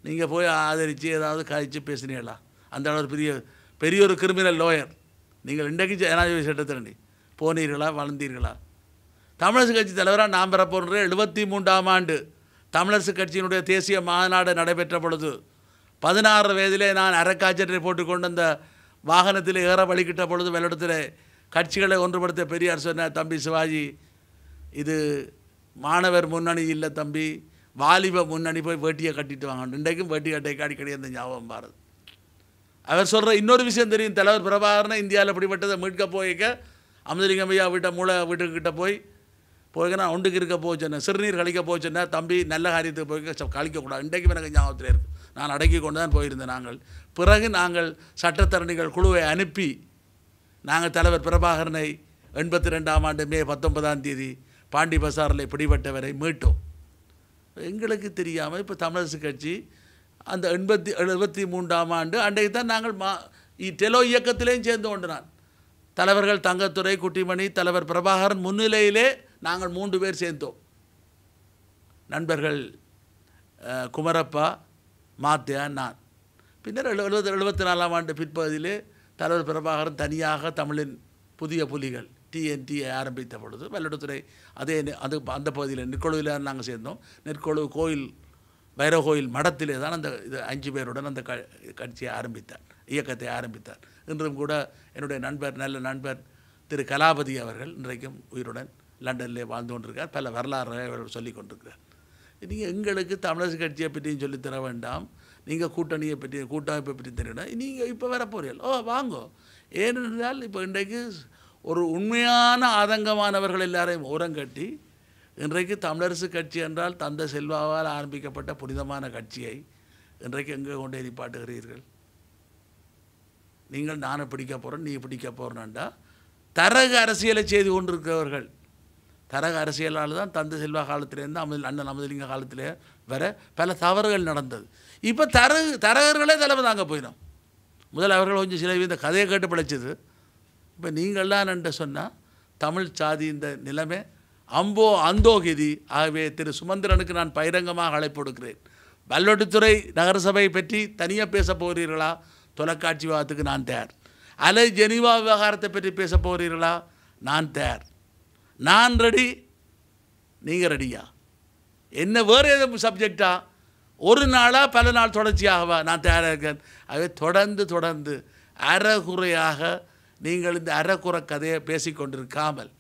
நீங்கள் போய் ஆதரித்து ஏதாவது கதைச்சு பேசினீங்களா அந்த அளவு பெரிய பெரிய ஒரு கிரிமினல் லோயர் நீங்கள் இன்றைக்கு ஜனாதிபதி சட்டத்திரண்டி போனீர்களா வளர்ந்தீர்களா தமிழரசு கட்சி தலைவராக நாம் பெறப்போன்ற எழுபத்தி மூன்றாம் ஆண்டு தமிழரசு கட்சியினுடைய தேசிய மாநாடு நடைபெற்ற பொழுது பதினாறு வயதிலே நான் அறக்காய்ச்சலை போட்டுக்கொண்டு அந்த வாகனத்தில் ஏற வழிகிட்ட பொழுது வெள்ளத்தில் கட்சிகளை ஒன்றுபடுத்த பெரியார் சொன்னார் தம்பி சிவாஜி இது மாணவர் முன்னணி இல்லை தம்பி வாலிப முன்னணி போய் வேட்டியை கட்டிட்டு வாங்கணும் இன்றைக்கும் வேட்டி கட்டை அடிக்கடி அந்த ஞாபகம் பாருது அவர் சொல்கிற இன்னொரு விஷயம் தெரியும் தலைவர் பிரபாகரனை இந்தியாவில் இப்படிப்பட்டதை மீட்க போயிக்க அமிர்தலிங்கம் ஐயா வீட்டை மூளை வீட்டுக்கிட்ட போய் போய்க்க நான் ஒன்றுக்கு இருக்க போச்சுன்னா சிறுநீர் கழிக்க போச்சுன்னா தம்பி நல்ல காரியத்துக்கு போய்க்க கழிக்கக்கூடாது இன்றைக்கும் எனக்கு ஞாபகத்தில் இருக்குது நான் அடக்கி கொண்டு தான் போயிருந்தேன் நாங்கள் பிறகு நாங்கள் சட்டத்தரணிகள் குழுவை அனுப்பி நாங்கள் தலைவர் பிரபாகரனை எண்பத்தி ரெண்டாம் ஆண்டு மே பத்தொன்பதாம் தேதி பாண்டி பசாரில் பிடிபட்டவரை மீட்டோம் எங்களுக்கு தெரியாமல் இப்போ தமிழரசு கட்சி அந்த எண்பத்தி எழுபத்தி மூன்றாம் ஆண்டு அன்றைக்கு தான் நாங்கள் மா டெலோ இயக்கத்திலேயும் சேர்ந்து கொண்டு நான் தலைவர்கள் தங்கத்துறை குட்டிமணி தலைவர் பிரபாகரன் முன்னிலையிலே நாங்கள் மூன்று பேர் சேர்ந்தோம் நண்பர்கள் குமரப்பா மாத்தியா நான் பின்னர் எழுபது எழுபத்தி நாலாம் ஆண்டு பிற்பகுதியிலே தலைவர் பிரபாகரன் தனியாக தமிழின் புதிய புலிகள் டிஎன்டியை ஆரம்பித்த பொழுது மயிலாடுதுறை அதே அது அந்த பகுதியில் நெற்கொழுவில் நாங்கள் சேர்ந்தோம் நெற்கொழு கோயில் வைரவ கோயில் மடத்திலே தான் அந்த இது அஞ்சு பேருடன் அந்த க கட்சியை ஆரம்பித்தார் இயக்கத்தை ஆரம்பித்தார் இன்றும் கூட என்னுடைய நண்பர் நல்ல நண்பர் திரு கலாபதி அவர்கள் இன்றைக்கும் உயிருடன் லண்டனிலே வாழ்ந்து கொண்டிருக்கார் பல வரலாறு சொல்லி கொண்டிருக்கிறார் நீங்கள் எங்களுக்கு தமிழரசு கட்சியை பற்றியும் சொல்லித்தர வேண்டாம் நீங்கள் கூட்டணியை பற்றி கூட்டமைப்பை பற்றி தெரியணும் நீங்கள் இப்போ வர போறீர்கள் ஓ வாங்கோ ஏனென்றால் இப்போ இன்றைக்கு ஒரு உண்மையான ஆதங்கமானவர்கள் எல்லாரையும் கட்டி இன்றைக்கு தமிழரசு கட்சி என்றால் தந்த செல்வாவால் ஆரம்பிக்கப்பட்ட புனிதமான கட்சியை இன்றைக்கு எங்கே கொண்டு பாட்டுகிறீர்கள் நீங்கள் நானும் பிடிக்க போகிறேன் நீ பிடிக்க போகிறேன்டா தரகு அரசியலை செய்து கொண்டிருக்கிறவர்கள் தரக அரசியலால் தான் தந்த செல்வா காலத்திலேருந்து அமது அண்ணன் அமிர்தலிங்க காலத்திலே வர பல தவறுகள் நடந்தது இப்போ தரகு தரகர்களே தலைமை தாங்க போயிடும் முதல் அவர்கள் கொஞ்சம் சில இந்த கதையை கேட்டு பிழைச்சது இப்போ நீங்கள்லாம் என்று சொன்னால் தமிழ் சாதி இந்த நிலைமை அம்போ அந்தோகிதி ஆகவே திரு சுமந்திரனுக்கு நான் பகிரங்கமாக அழைப்பு கொடுக்கிறேன் பல்லொட்டுத்துறை நகரசபை பற்றி தனியாக பேச போகிறீர்களா தொலைக்காட்சி விவாதத்துக்கு நான் தயார் அலை ஜெனிவா விவகாரத்தை பற்றி பேச போகிறீர்களா நான் தயார் நான் ரெடி நீங்கள் ரெடியா என்ன வேறு எது சப்ஜெக்டா ஒரு நாளாக பல நாள் தொடர்ச்சியாகவா நான் தயாராக இருக்கேன் ஆகவே தொடர்ந்து தொடர்ந்து அறகுறையாக நீங்கள் இந்த அறகுறை கதையை பேசிக்கொண்டிருக்காமல்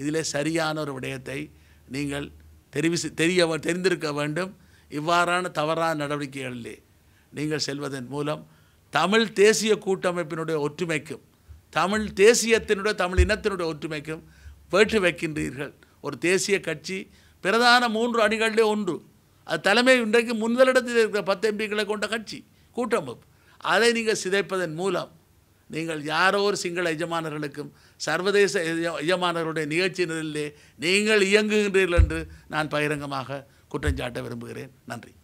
இதில் சரியான ஒரு விடயத்தை நீங்கள் தெரிவி தெரிய தெரிந்திருக்க வேண்டும் இவ்வாறான தவறான நடவடிக்கைகளிலே நீங்கள் செல்வதன் மூலம் தமிழ் தேசிய கூட்டமைப்பினுடைய ஒற்றுமைக்கும் தமிழ் தேசியத்தினுடைய தமிழ் இனத்தினுடைய ஒற்றுமைக்கும் வேற்று வைக்கின்றீர்கள் ஒரு தேசிய கட்சி பிரதான மூன்று அணிகளிலே ஒன்று அது தலைமை இன்றைக்கு முன்தலிடத்தில் இருக்கிற பத்து எம்பிக்களை கொண்ட கட்சி கூட்டமைப்பு அதை நீங்கள் சிதைப்பதன் மூலம் நீங்கள் யாரோ ஒரு சிங்கள எஜமானர்களுக்கும் சர்வதேச எஜமானர்களுடைய நிகழ்ச்சியினரிலே நீங்கள் இயங்குகின்றீர்கள் என்று நான் பகிரங்கமாக குற்றஞ்சாட்ட விரும்புகிறேன் நன்றி